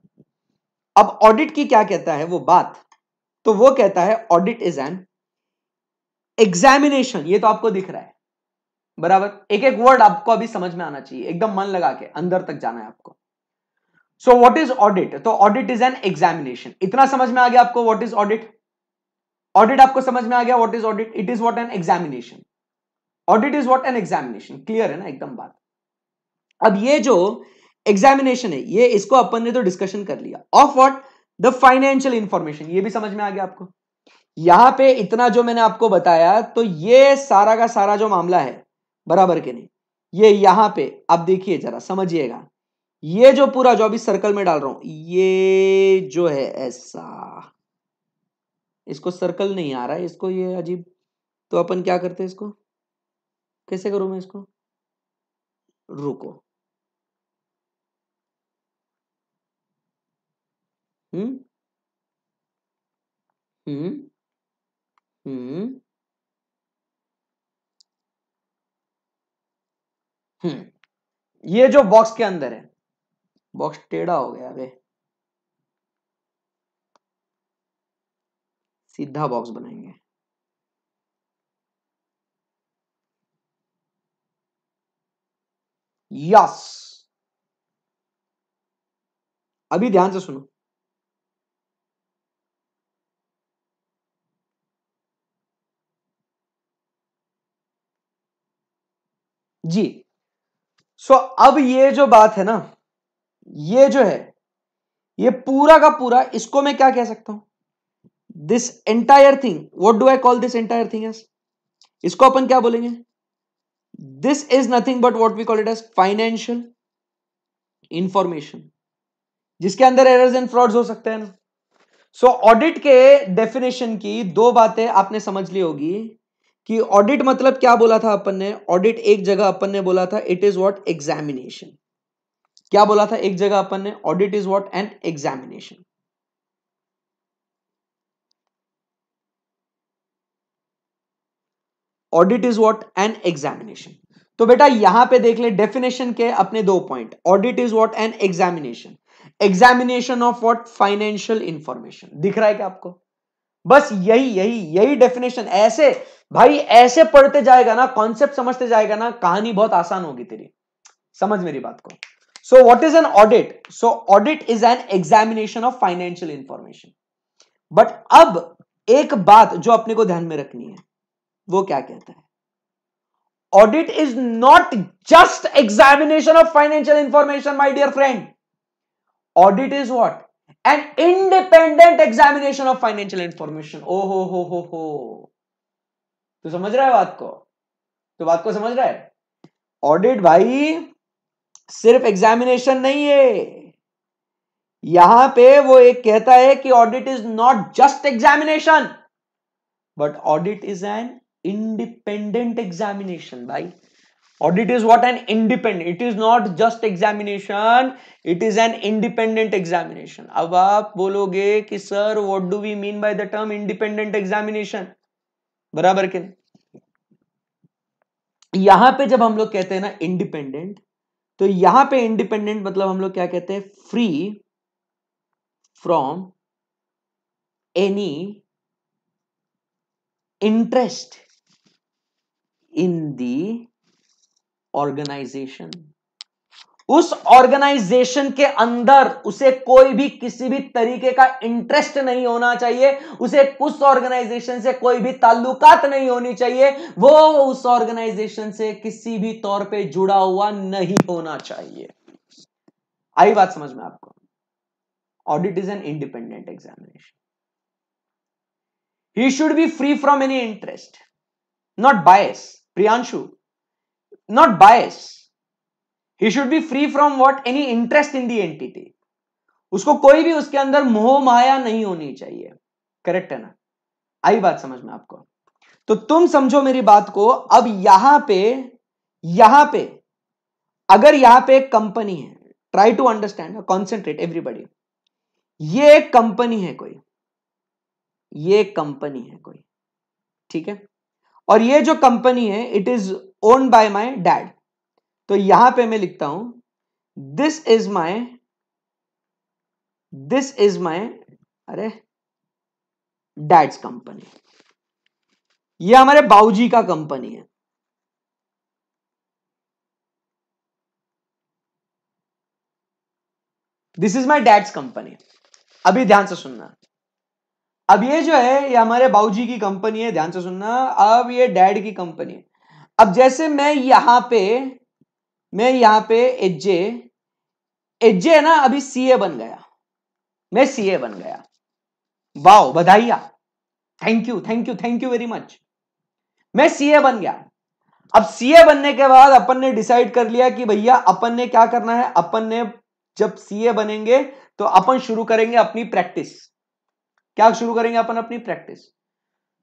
अब ऑडिट की क्या कहता है वो बात तो वो कहता है ऑडिट इज एन एग्जामिनेशन ये तो आपको दिख रहा है बराबर एक एक वर्ड आपको अभी समझ में आना चाहिए एकदम मन लगा के अंदर तक जाना है आपको सो वॉट इज ऑडिट तो ऑडिट इज एन एग्जामिनेशन इतना समझ में आ गया आपको वॉट इज ऑडिट ऑडिट आपको समझ में आ गया what is audit it is what an examination audit is what an examination clear है ना एकदम बात अब ये जो एग्जामिनेशन है ये इसको अपन ने तो डिस्कशन कर लिया of what the financial information ये भी समझ में आ गया आपको यहां पे इतना जो मैंने आपको बताया तो ये सारा का सारा जो मामला है बराबर के नहीं ये यहां पे आप देखिए जरा समझिएगा ये जो पूरा जो अभी सर्कल में डाल रहा हूं ये जो है ऐसा इसको सर्कल नहीं आ रहा है इसको ये अजीब तो अपन क्या करते हैं इसको कैसे करूं मैं इसको रुको हम्म हम्म हम्म हम्म ये जो बॉक्स के अंदर है बॉक्स टेढ़ा हो गया अरे सीधा बॉक्स बनाएंगे यस अभी ध्यान से सुनो जी सो so, अब ये जो बात है ना ये जो है ये पूरा का पूरा इसको मैं क्या कह सकता हूं this entire thing what do I call this entire thing as इसको अपन क्या बोलेंगे this is nothing but what we call it as financial information जिसके अंदर एरर्स एंड फ्रॉड्स हो सकते हैं ना सो so, ऑडिट के डेफिनेशन की दो बातें आपने समझ ली होगी कि ऑडिट मतलब क्या बोला था अपन ने ऑडिट एक जगह अपन ने बोला था इट इज वॉट एग्जामिनेशन क्या बोला था एक जगह अपन ने audit is what and examination audit is what and examination तो बेटा यहां पे देख ले डेफिनेशन के अपने दो point audit is what and examination examination of what financial information दिख रहा है क्या आपको बस यही यही यही डेफिनेशन ऐसे भाई ऐसे पढ़ते जाएगा ना कॉन्सेप्ट समझते जाएगा ना कहानी बहुत आसान होगी तेरी समझ मेरी बात को So what is an audit? So audit is an examination of financial information. But अब एक बात जो अपने को ध्यान में रखनी है वो क्या कहता है audit is not just examination of financial information my dear friend audit is what an independent examination of financial information ओ हो हो हो हो तो समझ रहा है बात को तो बात को समझ रहा है ऑडिट भाई सिर्फ एग्जामिनेशन नहीं है यहां पे वो एक कहता है कि audit is not just examination but audit is an independent examination भाई audit is what an independent it is not just examination it is an independent examination अब आप बोलोगे कि sir what do we mean by the term independent examination बराबर के यहां पे जब हम लोग कहते हैं ना इंडिपेंडेंट तो यहां पे इंडिपेंडेंट मतलब हम लोग क्या कहते हैं free from any interest in the organization उस ऑर्गेनाइजेशन के अंदर उसे कोई भी किसी भी तरीके का इंटरेस्ट नहीं होना चाहिए उसे उस ऑर्गेनाइजेशन से कोई भी ताल्लुकात नहीं होनी चाहिए वो उस ऑर्गेनाइजेशन से किसी भी तौर पे जुड़ा हुआ नहीं होना चाहिए आई बात समझ में आपको audit is an independent examination he should be free from any interest not bias Priyanshu not bias he should be free from what any interest in the entity उसको कोई भी उसके अंदर मोह माया नहीं होनी चाहिए करेक्ट है ना आई बात समझ में आपको तो तुम समझो मेरी बात को अब यहां पे यहां पे अगर यहां पे एक कंपनी है try to understand concentrate everybody ये एक कंपनी है कोई ये एक कंपनी है कोई ठीक है और ये जो कंपनी है it is own by my dad तो यहां पे मैं लिखता हूं this is my this is my अरे डैड्स कंपनी ये हमारे बाऊजी का कंपनी है this is my dad's company अभी ध्यान से सुनना अब ये जो है ये हमारे बाऊजी की कंपनी है ध्यान से सुनना अब ये डैड की कंपनी है अब जैसे मैं यहां पे मैं यहां पे एजे एजे है ना अभी सी ए बन गया मैं सी ए बन गया वाओ बधाइया thank you thank you thank you very much मैं सीए बन गया अब सीए बनने के बाद अपन ने डिसाइड कर लिया कि भैया अपन ने क्या करना है अपन ने जब सीए बनेंगे तो अपन शुरू करेंगे अपनी प्रैक्टिस क्या शुरू करेंगे अपन अपनी प्रैक्टिस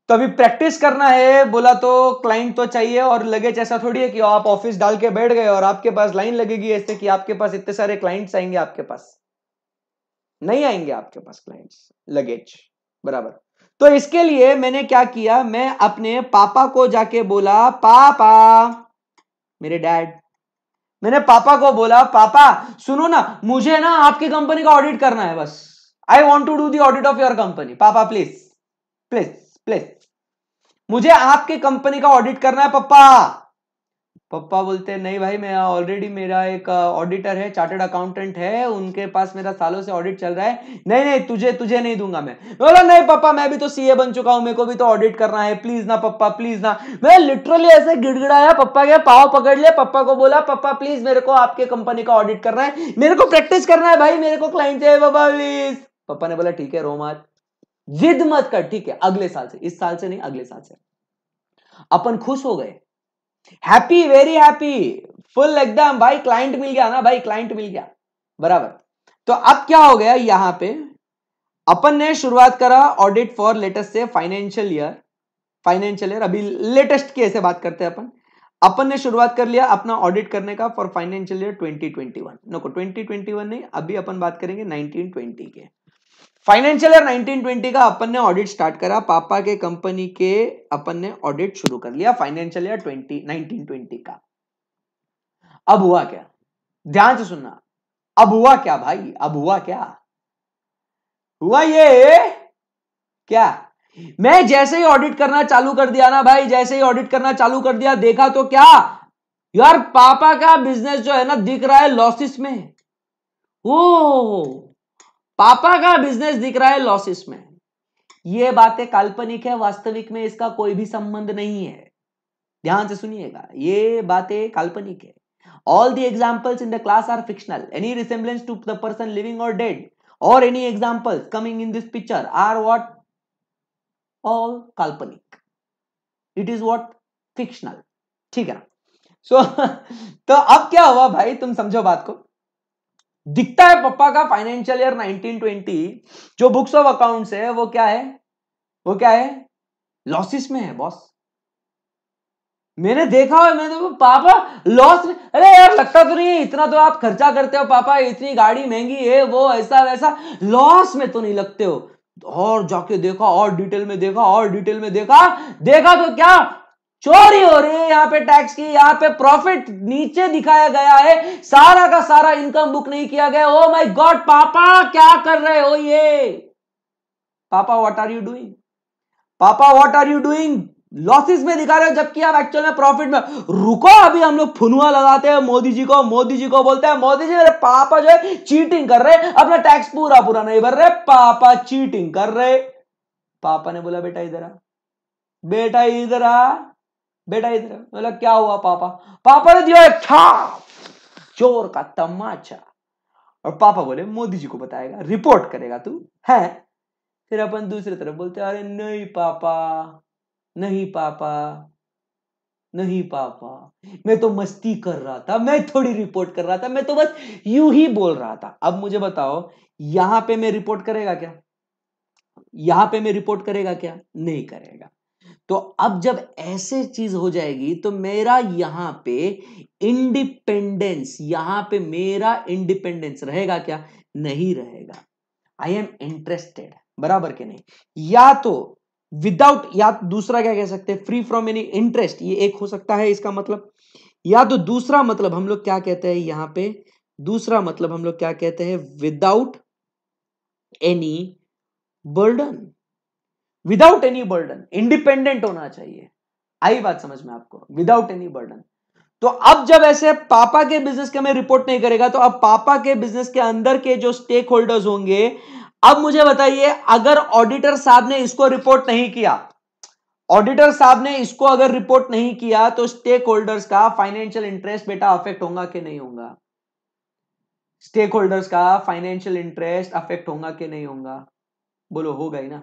तो अभी प्रैक्टिस करना है बोला तो क्लाइंट तो चाहिए और लगेज ऐसा थोड़ी है कि आप ऑफिस डाल के बैठ गए और आपके पास लाइन लगेगी ऐसे कि आपके पास इतने सारे क्लाइंट्स आएंगे आपके पास नहीं आएंगे आपके पास क्लाइंट्स लगेज बराबर तो इसके लिए मैंने क्या किया मैं अपने पापा को जाके बोला पापा मेरे डैड मैंने पापा को बोला पापा सुनो ना मुझे ना आपकी कंपनी का ऑडिट करना है बस I want to do the audit of your company पापा प्लीज प्लीज प्लीज मुझे आपकी कंपनी का ऑडिट करना है पप्पा पप्पा बोलते हैं नहीं भाई मैं ऑलरेडी मेरा एक ऑडिटर है चार्टर्ड अकाउंटेंट है उनके पास मेरा सालों से ऑडिट चल रहा है नहीं नहीं तुझे तुझे नहीं दूंगा मैं बोला नहीं पप्पा मैं भी तो सीए बन चुका हूं मेरे को भी तो ऑडिट करना है प्लीज ना पप्पा प्लीज ना मैं लिटरली ऐसे गिड़गिड़ाया पप्पा के पाव पकड़ लिया पप्पा को बोला पप्पा प्लीज मेरे को आपके कंपनी का ऑडिट करना है मेरे को प्रैक्टिस करना है भाई मेरे को क्लाइंट चाहिए प्लीज पप्पा ने बोला ठीक है रोमात जिद मत कर ठीक है अगले साल से इस साल से नहीं अगले साल से अपन खुश हो गए हैप्पी वेरी हैप्पी फुल एकदम भाई क्लाइंट मिल गया ना भाई क्लाइंट मिल गया बराबर तो अब क्या हो गया यहां पे अपन ने शुरुआत करा ऑडिट फॉर लेटेस्ट से फाइनेंशियल ईयर फाइनेंशियल ईयर अभी लेटेस्ट की ऐसे बात करते हैं अपन अपन ने शुरुआत कर लिया अपना ऑडिट करने का फॉर फाइनेंशियल ईयर 2021 नो को 2021 नहीं अभी अपन बात करेंगे 1920 के फाइनेंशियल ईयर 1920 का अपन ने ऑडिट स्टार्ट करा पापा के कंपनी के अपन ने ऑडिट शुरू कर लिया फाइनेंशियल ईयर 20 1920 का अब हुआ क्या ध्यान से सुनना अब हुआ क्या भाई अब हुआ क्या हुआ ये क्या मैं जैसे ही ऑडिट करना चालू कर दिया ना भाई जैसे ही ऑडिट करना चालू कर दिया देखा तो क्या यार पापा का बिजनेस जो है ना दिख रहा है लॉसिस में ओ पापा का बिजनेस दिख रहा है लॉसिस में ये बातें काल्पनिक है वास्तविक में इसका कोई भी संबंध नहीं है ध्यान से सुनिएगा ये बातें काल्पनिक है all the examples in the class are fictional any resemblance to the person living or dead or any examples coming in this picture are what all काल्पनिक इट इज वॉट फिक्शनल ठीक है सो so, तो अब क्या हुआ भाई तुम समझो बात को दिखता है पप्पा का फाइनेंशियल ईयर 1920 जो बुक्स ऑफ अकाउंट्स है वो क्या है वो क्या है लॉसेस में है बॉस मैंने देखा है मैंने तो पापा लॉस अरे यार लगता तो नहीं है इतना तो आप खर्चा करते हो पापा इतनी गाड़ी महंगी है वो ऐसा वैसा लॉस में तो नहीं लगते हो और जाके देखा और डिटेल में देखा और डिटेल में देखा देखा तो क्या चोरी हो रही है यहाँ पे टैक्स की यहाँ पे प्रॉफिट नीचे दिखाया गया है सारा का सारा इनकम बुक नहीं किया गया ओ माय गॉड पापा क्या कर रहे हो ये पापा व्हाट आर यू डूइंग पापा what are you doing losses में दिखा रहे हो जबकि आप एक्चुअल में प्रॉफिट में रुको अभी हम लोग फुनुआ लगाते हैं मोदी जी को मोदी जी को बोलते हैं मोदी जी मेरे पापा जो है चीटिंग कर रहे अपना टैक्स पूरा पूरा नहीं भर रहे पापा चीटिंग कर रहे पापा ने बोला बेटा इधर आ बेटा इधर आ बेटा इधर बोला क्या हुआ पापा पापा ने दिया था चोर का तमाचा और पापा बोले मोदी जी को बताएगा रिपोर्ट करेगा तू है फिर अपन दूसरी तरफ बोलते अरे नहीं पापा नहीं पापा नहीं पापा मैं तो मस्ती कर रहा था मैं थोड़ी रिपोर्ट कर रहा था मैं तो बस यू ही बोल रहा था अब मुझे बताओ यहां पे मैं रिपोर्ट करेगा क्या यहां पे मैं रिपोर्ट करेगा क्या नहीं करेगा तो अब जब ऐसे चीज हो जाएगी तो मेरा यहां पे इंडिपेंडेंस यहां पे मेरा इंडिपेंडेंस रहेगा क्या नहीं रहेगा आई एम इंटरेस्टेड बराबर के नहीं या तो विदाउट या तो दूसरा क्या कह सकते हैं फ्री फ्रॉम एनी इंटरेस्ट ये एक हो सकता है इसका मतलब या तो दूसरा मतलब हम लोग क्या कहते हैं यहां पे दूसरा मतलब हम लोग क्या कहते हैं without any burden without any burden independent होना चाहिए आई बात समझ में आपको विदाउट एनी बर्डन तो अब जब ऐसे पापा के बिजनेस के हमें रिपोर्ट नहीं करेगा तो अब पापा के बिजनेस के अंदर के जो स्टेक होल्डर्स होंगे अब मुझे बताइए अगर ऑडिटर साहब ने इसको रिपोर्ट नहीं किया ऑडिटर साहब ने इसको अगर रिपोर्ट नहीं किया तो स्टेक होल्डर्स का फाइनेंशियल इंटरेस्ट बेटा अफेक्ट होगा कि नहीं होगा स्टेक होल्डर्स का फाइनेंशियल इंटरेस्ट अफेक्ट होगा कि नहीं होगा बोलो होगा ही ना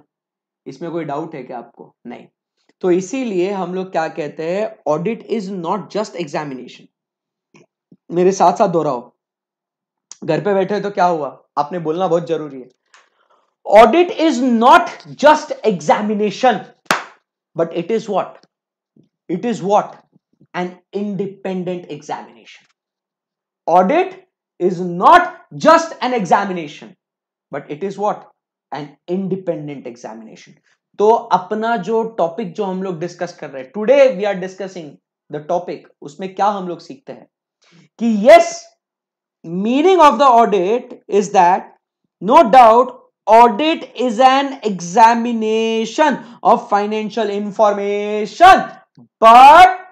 इसमें कोई डाउट है क्या आपको नहीं तो इसीलिए हम लोग क्या कहते हैं audit is not just examination मेरे साथ साथ दोहराओ घर पे बैठे तो क्या हुआ आपने बोलना बहुत जरूरी है audit is not just examination but it is what it is what an independent examination audit is not just an examination but it is what and independent examination तो अपना जो टॉपिक जो हम लोग डिस्कस कर रहे हैं today we are discussing the topic उसमें क्या हम लोग सीखते हैं कि yes meaning of the audit is that no doubt audit is an examination of financial information but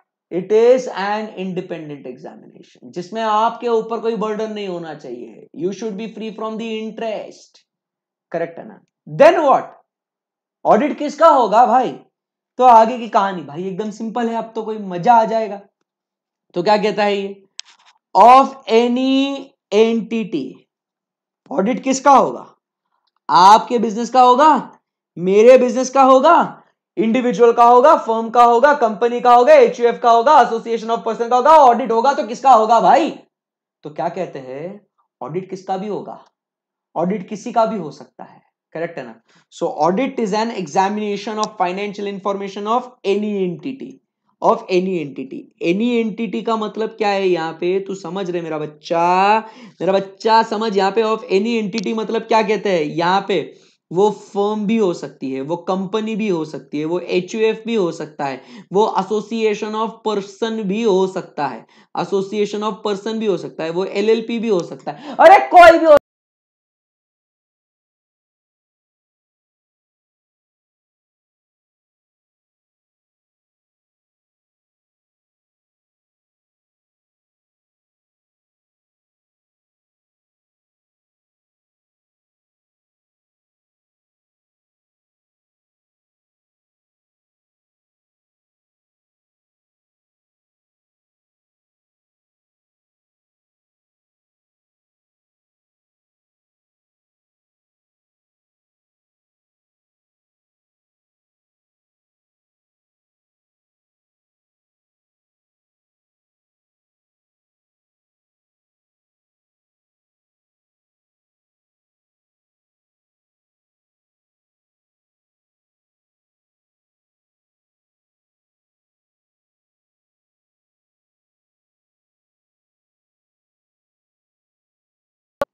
it is an independent examination जिसमें आपके ऊपर कोई बर्डन नहीं होना चाहिए you should be free from the interest correct है ना then what audit किसका होगा भाई तो आगे की कहानी भाई एकदम सिंपल है अब तो कोई मजा आ जाएगा तो क्या कहता है ये ऑफ एनी एंटिटी ऑडिट किसका होगा आपके बिजनेस का होगा मेरे बिजनेस का होगा इंडिविजुअल का होगा फर्म का होगा कंपनी का होगा एच का होगा एसोसिएशन ऑफ पर्सन का होगा ऑडिट होगा तो किसका होगा भाई तो क्या कहते हैं ऑडिट किसका भी होगा ऑडिट किसी का भी हो सकता है करेक्ट है ना so audit is an examination of financial information of any entity of any entity any entity का मतलब क्या है यहाँ पे तू समझ रहे मेरा बच्चा मेरा बच्चा समझ यहाँ पे ऑफ एनी एंटिटी मतलब क्या कहते हैं यहाँ पे वो फर्म भी हो सकती है वो कंपनी भी हो सकती है वो एच भी हो सकता है वो एसोसिएशन ऑफ पर्सन भी हो सकता है एसोसिएशन ऑफ पर्सन भी हो सकता है वो एल भी हो सकता है अरे कोई भी हो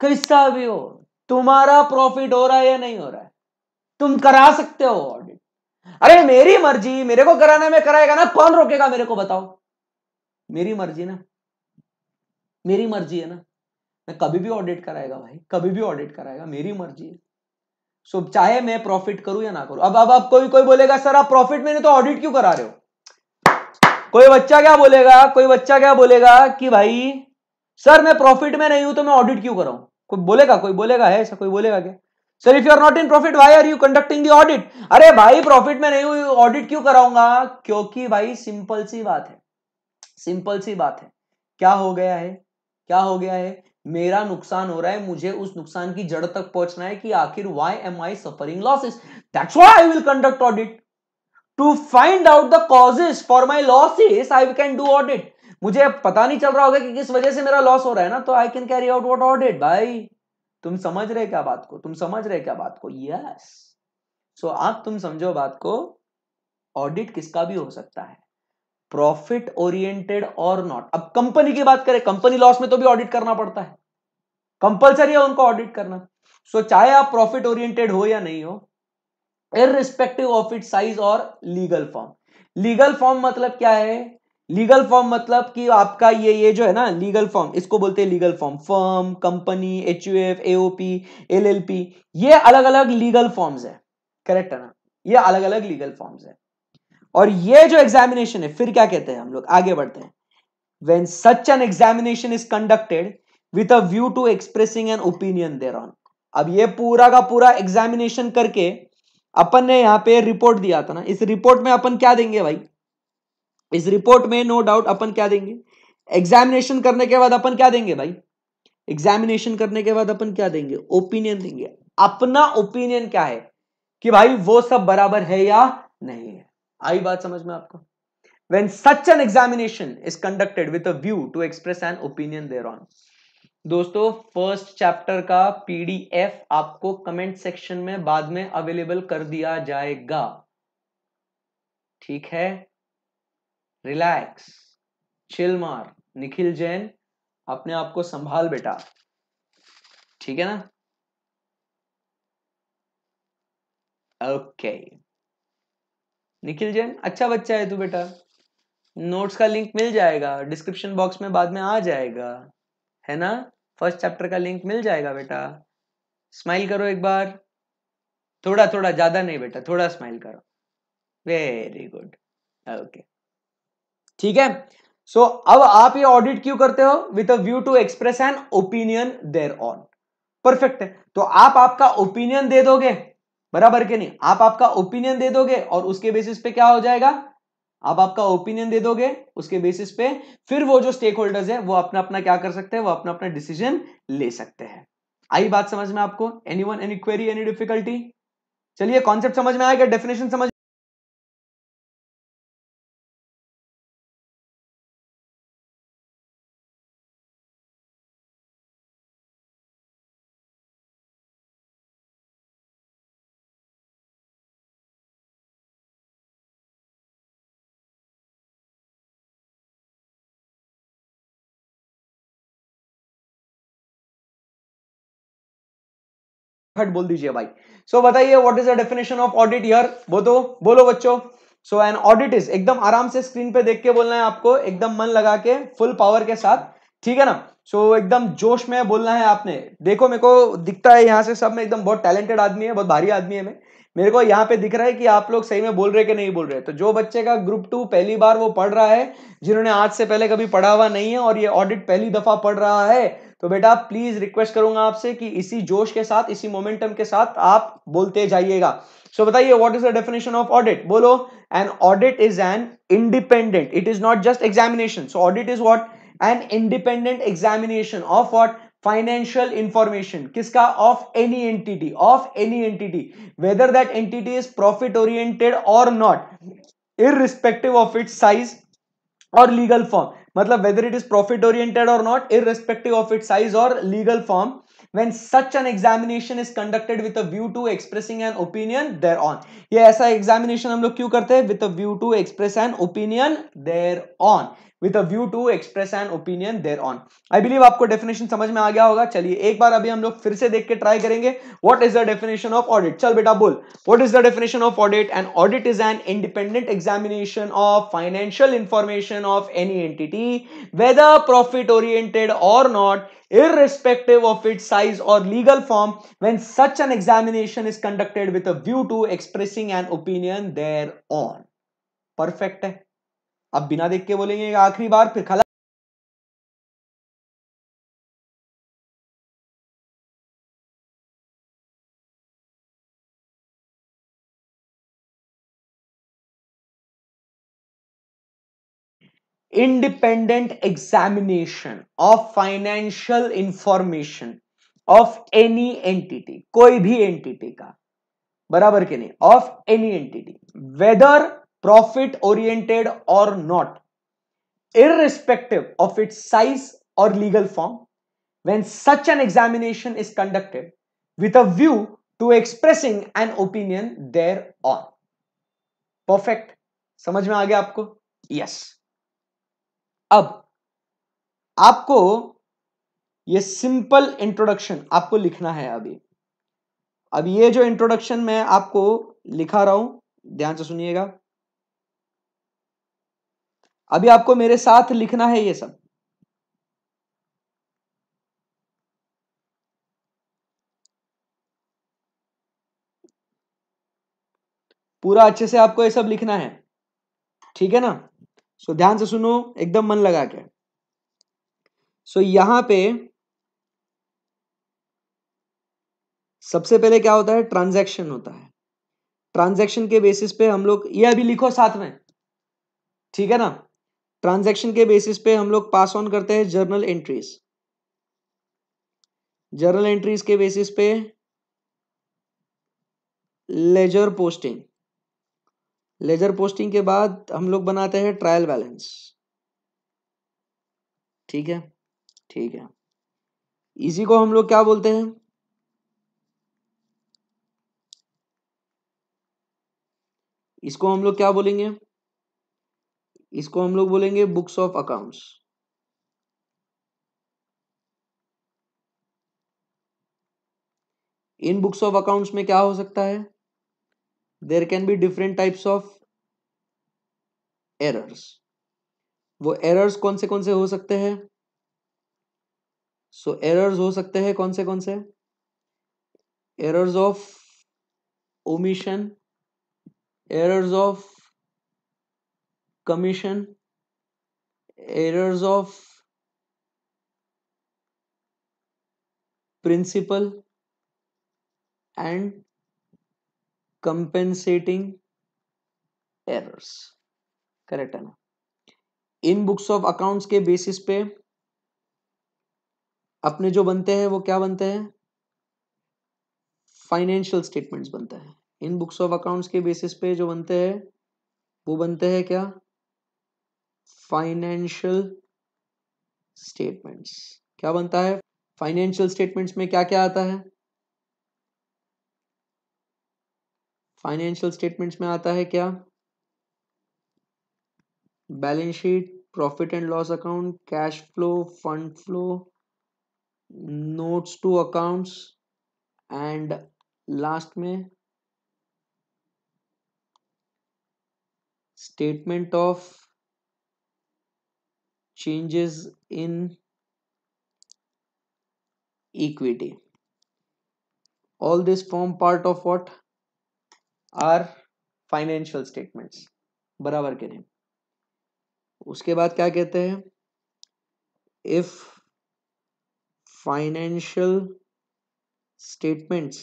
कैसा भी हो तुम्हारा प्रॉफिट हो रहा है या नहीं हो रहा है तुम करा सकते हो ऑडिट अरे मेरी मर्जी मेरे को कराने में कराएगा ना कौन रोकेगा मेरे को बताओ मेरी मर्जी ना मेरी मर्जी है ना मैं कभी भी ऑडिट कराएगा भाई कभी भी ऑडिट कराएगा मेरी मर्जी है सो चाहे मैं प्रॉफिट करूं या ना करूं अब अब आप कोई कोई बोलेगा सर आप प्रॉफिट में नहीं तो ऑडिट क्यों करा रहे हो कोई बच्चा क्या बोलेगा कोई बच्चा क्या बोलेगा कि भाई सर मैं प्रॉफिट में नहीं हूं तो मैं ऑडिट क्यों कराऊं कोई बोलेगा कोई बोलेगा है ऐसा कोई बोलेगा क्या sir if you are not in profit why are you conducting the audit अरे भाई प्रॉफिट में नहीं हुई ऑडिट क्यों कराऊंगा क्योंकि भाई सिंपल सी बात है सिंपल सी बात है क्या हो गया है क्या हो गया है मेरा नुकसान हो रहा है मुझे उस नुकसान की जड़ तक पहुंचना है कि आखिर why am I suffering losses that's why I will conduct audit to find out the causes for my losses I can do audit मुझे पता नहीं चल रहा होगा कि किस वजह से मेरा लॉस हो रहा है ना तो I can carry out what audit भाई तुम समझ रहे क्या बात को तुम समझ रहे क्या बात को यस सो आप तुम समझो बात को ऑडिट किसका भी हो सकता है प्रॉफिट ओरिएंटेड और नॉट अब कंपनी की बात करें कंपनी लॉस में तो भी ऑडिट करना पड़ता है कंपलसरी है उनको ऑडिट करना सो so, चाहे आप प्रॉफिट ओरिएंटेड हो या नहीं हो irrespective of it size or legal form legal form मतलब क्या है लीगल फॉर्म मतलब कि आपका ये ये जो है ना लीगल फॉर्म इसको बोलते हैं legal form firm company H U F AOP L L P ये अलग अलग लीगल फॉर्म्स है करेक्ट है ना ये अलग अलग लीगल फॉर्म्स है और ये जो एग्जामिनेशन है फिर क्या कहते हैं हम लोग आगे बढ़ते हैं when such an examination is conducted with a view to expressing an opinion thereon अब ये पूरा का पूरा एग्जामिनेशन करके अपन ने यहाँ पे रिपोर्ट दिया था ना इस रिपोर्ट में अपन क्या देंगे भाई इस रिपोर्ट में नो डाउट अपन क्या देंगे एग्जामिनेशन करने के बाद अपन क्या देंगे भाई एग्जामिनेशन करने के बाद अपन क्या देंगे ओपिनियन देंगे अपना ओपिनियन क्या है कि भाई वो सब बराबर है या नहीं है आई बात समझ में आपको when such an examination is conducted with view to express an opinion thereon दोस्तों फर्स्ट चैप्टर का पीडीएफ आपको कमेंट सेक्शन में बाद में अवेलेबल कर दिया जाएगा ठीक है रिलैक्स चिल मार निखिल जैन अपने आप को संभाल बेटा ठीक है ना ओके निखिल जैन अच्छा बच्चा है तू बेटा नोट्स का लिंक मिल जाएगा डिस्क्रिप्शन बॉक्स में बाद में आ जाएगा है ना फर्स्ट चैप्टर का लिंक मिल जाएगा बेटा स्माइल करो एक बार थोड़ा थोड़ा ज्यादा नहीं बेटा थोड़ा स्माइल करो वेरी गुड ओके ठीक है सो so, अब आप ये ऑडिट क्यों करते हो with a view to express an opinion thereon perfect है तो आप आपका ओपिनियन दे दोगे बराबर के नहीं आप आपका ओपिनियन दे दोगे और उसके बेसिस पे क्या हो जाएगा आप आपका ओपिनियन दे दोगे उसके बेसिस पे फिर वो जो स्टेक होल्डर्स है वो अपना अपना क्या कर सकते हैं वो अपना अपना डिसीजन ले सकते हैं आई बात समझ में आपको any one any query any difficulty चलिए कॉन्सेप्ट समझ में आएगा डेफिनेशन समझ फट बोल दीजिए भाई सो so, बताइए what is the definition of audit यार वो तो बोलो बच्चों सो एन ऑडिट इज एकदम आराम से स्क्रीन पे देख के बोलना है आपको एकदम मन लगा के फुल पावर के साथ ठीक है ना सो so, एकदम जोश में बोलना है आपने देखो मेरे को दिखता है यहाँ से सब में एकदम बहुत टैलेंटेड आदमी है बहुत भारी आदमी है मैं मेरे को यहाँ पे दिख रहा है कि आप लोग सही में बोल रहे कि नहीं बोल रहे तो जो बच्चे का ग्रुप टू पहली बार वो पढ़ रहा है जिन्होंने आज से पहले कभी पढ़ा हुआ नहीं है और ये ऑडिट पहली दफा पढ़ रहा है तो बेटा प्लीज रिक्वेस्ट करूंगा आपसे कि इसी जोश के साथ इसी मोमेंटम के साथ आप बोलते जाइएगा सो बताइए what is the definition of audit बोलो an audit is an independent it is not just examination so audit is what an independent examination of what financial information किसका of any entity of any entity whether that entity is profit oriented और not respective of its size or legal form मतलब whether it is profit oriented और not irrespective of it size or legal form when such an examination is conducted with a view to expressing an opinion thereon ye aisa examination hum log kyu karte हैं with a view to express an opinion thereon with a view to express an opinion thereon I believe aapko definition samajh mein aa gaya hoga chaliye ek bar abhi hum log fir se dekh ke try karenge what is the definition of audit chal beta bol what is the definition of audit an audit is an independent examination of financial information of any entity whether profit oriented or not irrespective of its size or legal form when such an examination is conducted with a view to expressing an opinion thereon. perfect. अब बिना देख के बोलेंगे आखिरी बार फिर खला independent examination of financial information of any entity कोई भी एंटिटी का बराबर के नहीं of any entity whether profit oriented और not irrespective of its size or legal form when such an examination is conducted with a view to expressing an opinion thereon perfect समझ में आ गया आपको यस yes. अब आपको ये simple introduction आपको लिखना है अभी अब ये जो इंट्रोडक्शन मैं आपको लिखा रहा हूं ध्यान से सुनिएगा अभी आपको मेरे साथ लिखना है ये सब पूरा अच्छे से आपको ये सब लिखना है ठीक है ना सो ध्यान से सुनो एकदम मन लगा के सो यहां पे सबसे पहले क्या होता है ट्रांजैक्शन होता है ट्रांजैक्शन के बेसिस पे हम लोग ये अभी लिखो साथ में ठीक है ना ट्रांजैक्शन के बेसिस पे हम लोग पास ऑन करते हैं जर्नल एंट्रीज जर्नल एंट्रीज के बेसिस पे लेजर पोस्टिंग लेजर पोस्टिंग के बाद हम लोग बनाते हैं ट्रायल बैलेंस ठीक है ठीक है इसी को हम लोग क्या बोलते हैं इसको हम लोग क्या बोलेंगे इसको हम लोग बोलेंगे बुक्स ऑफ अकाउंट्स इन बुक्स ऑफ अकाउंट्स में क्या हो सकता है there can be different types of errors वो एरर्स कौन से कौन से हो सकते हैं सो एरर्स हो सकते हैं कौन से कौन से errors of omission errors of commission errors of principle and compensating errors correct है ना इन बुक्स ऑफ अकाउंट्स के बेसिस पे अपने जो बनते हैं वो क्या बनते हैं फाइनेंशियल स्टेटमेंट्स बनते हैं इन बुक्स ऑफ अकाउंट्स के बेसिस पे जो बनते हैं वो बनते हैं क्या फाइनेंशियल स्टेटमेंट्स क्या बनता है फाइनेंशियल स्टेटमेंट्स में क्या क्या आता है फाइनेंशियल स्टेटमेंट्स में आता है क्या balance sheet profit and loss account cash flow fund flow notes to accounts and last में statement of changes in equity all this form part of what are financial statements बराबर के नहीं उसके बाद क्या कहते हैं if financial statements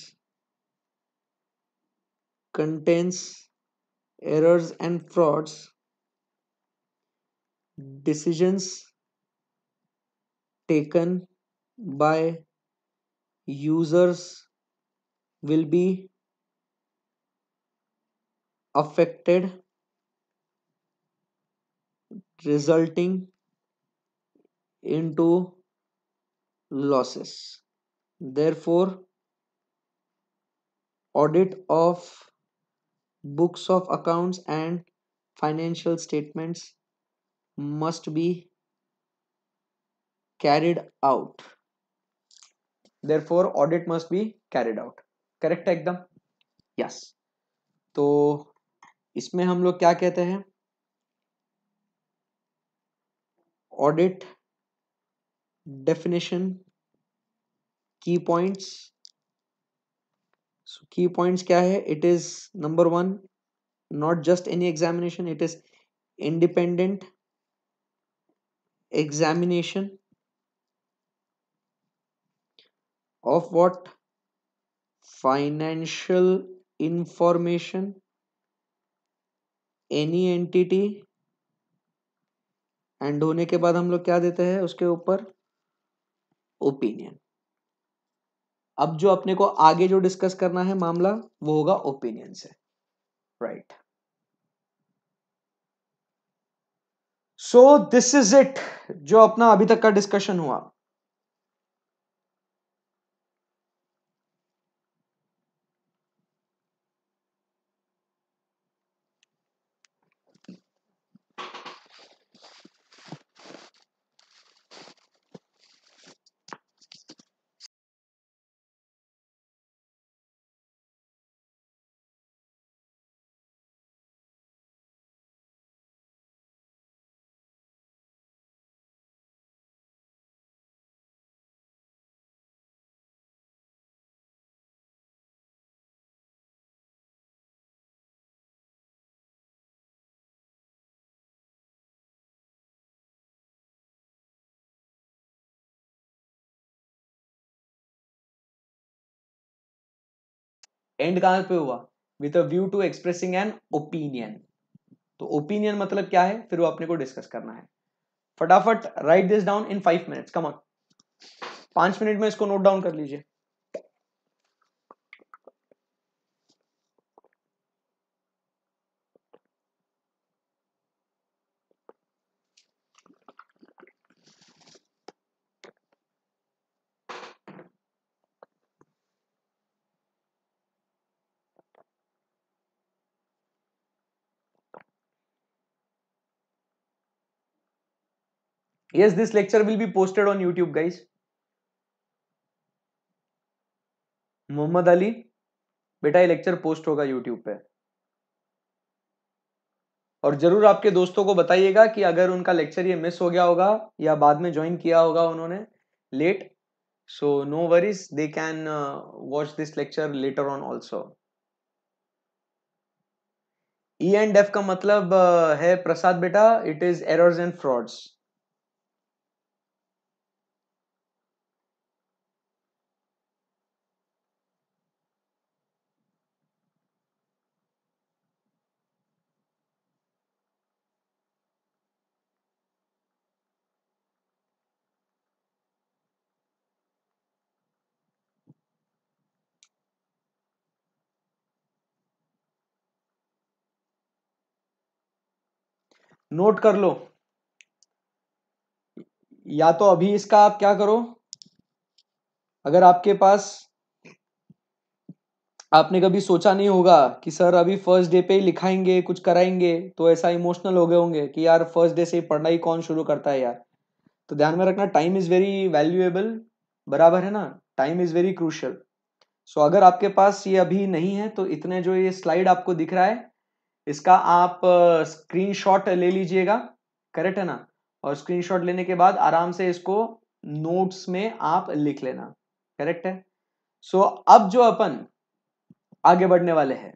contains errors and frauds decisions taken by users will be affected resulting into losses therefore audit of books of accounts and financial statements must be carried out therefore audit must be carried out correct एकदम yes So. इसमें हम लोग क्या कहते हैं audit definition की points की points क्या है it is number one not just any examination it is independent examination of what financial information any entity and होने के बाद हम लोग क्या देते हैं उसके ऊपर ओपिनियन अब जो अपने को आगे जो डिस्कस करना है मामला वो होगा ओपिनियन से right so this is it जो अपना अभी तक का डिस्कशन हुआ एंड कहां पे हुआ with a view to expressing an opinion तो ओपिनियन मतलब क्या है फिर वो अपने को डिस्कस करना है फटाफट write this down in five minutes come on पांच मिनट में इसको नोट डाउन कर लीजिए yes this lecture will be posted on youtube guys Mohammad Ali बेटा ये लेक्चर पोस्ट होगा यूट्यूब पे और जरूर आपके दोस्तों को बताइएगा कि अगर उनका लेक्चर ये मिस हो गया होगा या बाद में ज्वाइन किया होगा उन्होंने late so no worries they can watch this lecture later on also E and F का मतलब uh, है प्रसाद बेटा it is errors and frauds note कर लो या तो अभी इसका आप क्या करो अगर आपके पास आपने कभी सोचा नहीं होगा कि सर अभी फर्स्ट डे पे ही लिखाएंगे कुछ कराएंगे तो ऐसा इमोशनल हो गए होंगे कि यार फर्स्ट डे से पढ़ना ही कौन शुरू करता है यार तो ध्यान में रखना टाइम इज़ वेरी वैल्यूएबल बराबर है ना time is very crucial so अगर आपके पास ये अभी नहीं है तो इतने जो ये स्लाइड आपको दिख रहा है इसका आप स्क्रीनशॉट ले लीजिएगा करेक्ट है ना और स्क्रीनशॉट लेने के बाद आराम से इसको नोट्स में आप लिख लेना करेक्ट है सो so, अब जो अपन आगे बढ़ने वाले हैं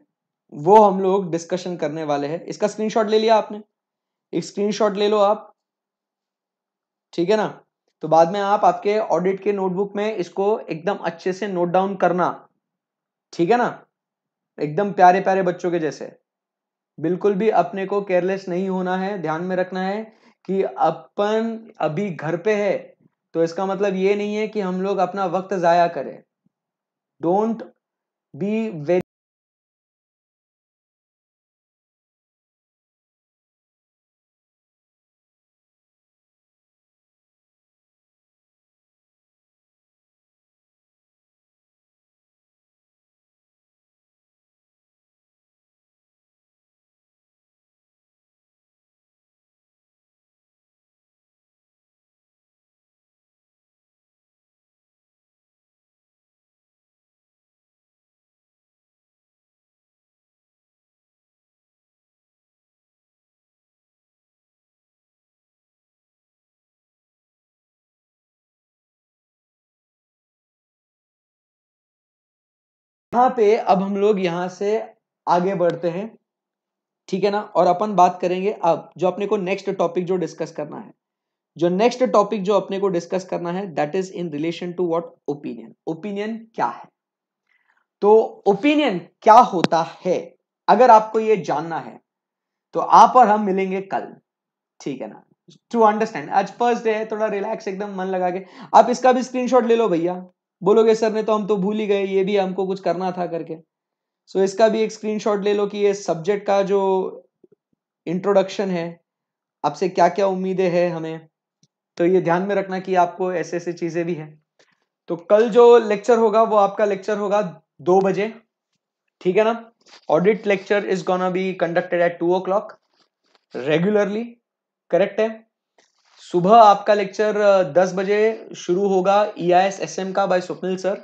वो हम लोग डिस्कशन करने वाले हैं इसका स्क्रीनशॉट ले लिया आपने एक स्क्रीनशॉट ले लो आप ठीक है ना तो बाद में आप आपके ऑडिट के नोटबुक में इसको एकदम अच्छे से नोट डाउन करना ठीक है ना एकदम प्यारे प्यारे बच्चों के जैसे बिल्कुल भी अपने को केयरलेस नहीं होना है ध्यान में रखना है कि अपन अभी घर पे है तो इसका मतलब ये नहीं है कि हम लोग अपना वक्त ज़ाया करें डोंट बी वेरी यहाँ पे अब हम लोग यहाँ से आगे बढ़ते हैं ठीक है ना और अपन बात करेंगे अब जो अपने को नेक्स्ट टॉपिक जो डिस्कस करना है जो नेक्स्ट टॉपिक जो अपने को डिस्कस करना है that is in relation to what opinion opinion क्या है तो ओपिनियन क्या होता है अगर आपको ये जानना है तो आप और हम मिलेंगे कल ठीक है ना टू अंडरस्टैंड आज फर्स्ट डे है थोड़ा रिलैक्स एकदम मन लगा के आप इसका भी स्क्रीनशॉट ले लो भैया बोलोगे सर ने तो हम तो भूल ही गए ये भी हमको कुछ करना था करके सो so, इसका भी एक स्क्रीनशॉट ले लो कि ये सब्जेक्ट का जो इंट्रोडक्शन है आपसे क्या क्या उम्मीदें हैं हमें तो ये ध्यान में रखना कि आपको ऐसे ऐसे चीज़ें भी हैं तो कल जो लेक्चर होगा वो आपका लेक्चर होगा दो बजे ठीक है ना audit lecture is gonna be conducted at two o'clock regularly correct है सुबह आपका लेक्चर दस बजे शुरू होगा E I S S M का by Swapnil sir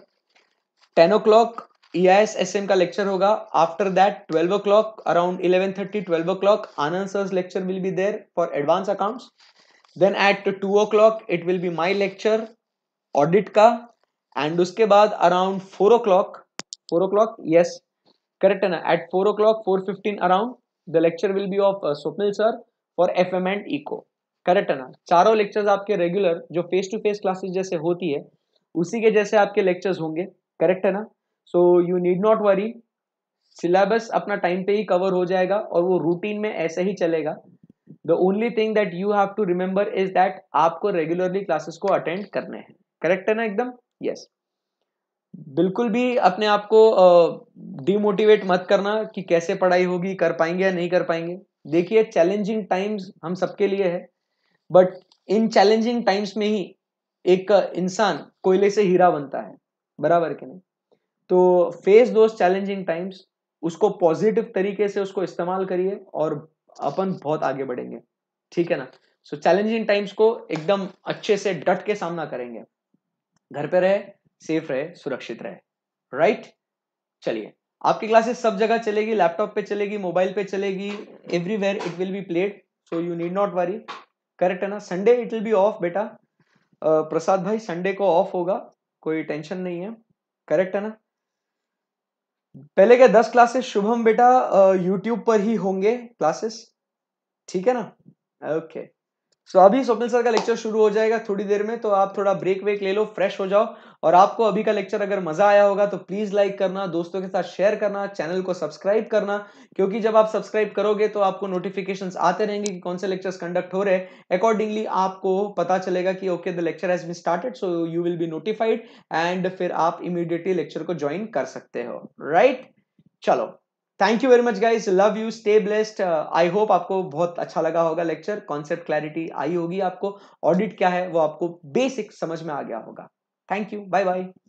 ten o'clock E I S S M का लेक्चर होगा after that twelve o'clock around eleven thirty twelve o'clock Anand sir lecture will be there for advance accounts then at two o'clock it will be my lecture audit का and उसके बाद around four o'clock four o'clock yes correct है ना at four o'clock four fifteen around the lecture will be of Swapnil sir for F M and eco correct है ना चारों lectures आपके regular जो face to face classes जैसे होती है उसी के जैसे आपके लेक्चर्स होंगे करेक्ट है ना so you need not worry syllabus अपना टाइम पे ही कवर हो जाएगा और वो रूटीन में ऐसे ही चलेगा the only thing that you have to remember is that आपको रेगुलरली क्लासेस को अटेंड करने हैं करेक्ट है ना एकदम यस yes. बिल्कुल भी अपने आप को डिमोटिवेट मत करना कि कैसे पढ़ाई होगी कर पाएंगे या नहीं कर पाएंगे देखिए चैलेंजिंग टाइम्स हम सबके लिए है बट इन चैलेंजिंग टाइम्स में ही एक इंसान कोयले से हीरा बनता है बराबर के नहीं तो फेस दो चैलेंजिंग टाइम्स उसको पॉजिटिव तरीके से उसको इस्तेमाल करिए और अपन बहुत आगे बढ़ेंगे ठीक है ना सो चैलेंजिंग टाइम्स को एकदम अच्छे से डट के सामना करेंगे घर पे रहे सेफ रहे सुरक्षित रहे राइट चलिए आपकी क्लासेस सब जगह चलेगी लैपटॉप पे चलेगी मोबाइल पे चलेगी everywhere it will be played so you need not worry correct है ना Sunday it will be of बेटा प्रसाद भाई संडे को ऑफ होगा कोई टेंशन नहीं है करेक्ट है ना पहले के दस क्लासेस शुभम बेटा यूट्यूब पर ही होंगे क्लासेस ठीक है ना ओके okay. सो अभी स्वप्निल सर का लेक्चर शुरू हो जाएगा थोड़ी देर में तो आप थोड़ा ब्रेक वेक ले लो फ्रेश हो जाओ और आपको अभी का लेक्चर अगर मजा आया होगा तो प्लीज लाइक करना दोस्तों के साथ शेयर करना चैनल को सब्सक्राइब करना क्योंकि जब आप सब्सक्राइब करोगे तो आपको नोटिफिकेशन आते रहेंगे कि कौन से लेक्चर्स कंडक्ट हो रहे हैं अकॉर्डिंगली आपको पता चलेगा कि okay the lecture has been started so you will be notified and फिर आप इमीडिएटली लेक्चर को ज्वाइन कर सकते हो राइट right? चलो thank you very much guys love you stay blessed I hope आपको बहुत अच्छा लगा होगा लेक्चर कॉन्सेप्ट क्लैरिटी आई होगी आपको ऑडिट क्या है वो आपको बेसिक समझ में आ गया होगा थैंक यू बाय बाय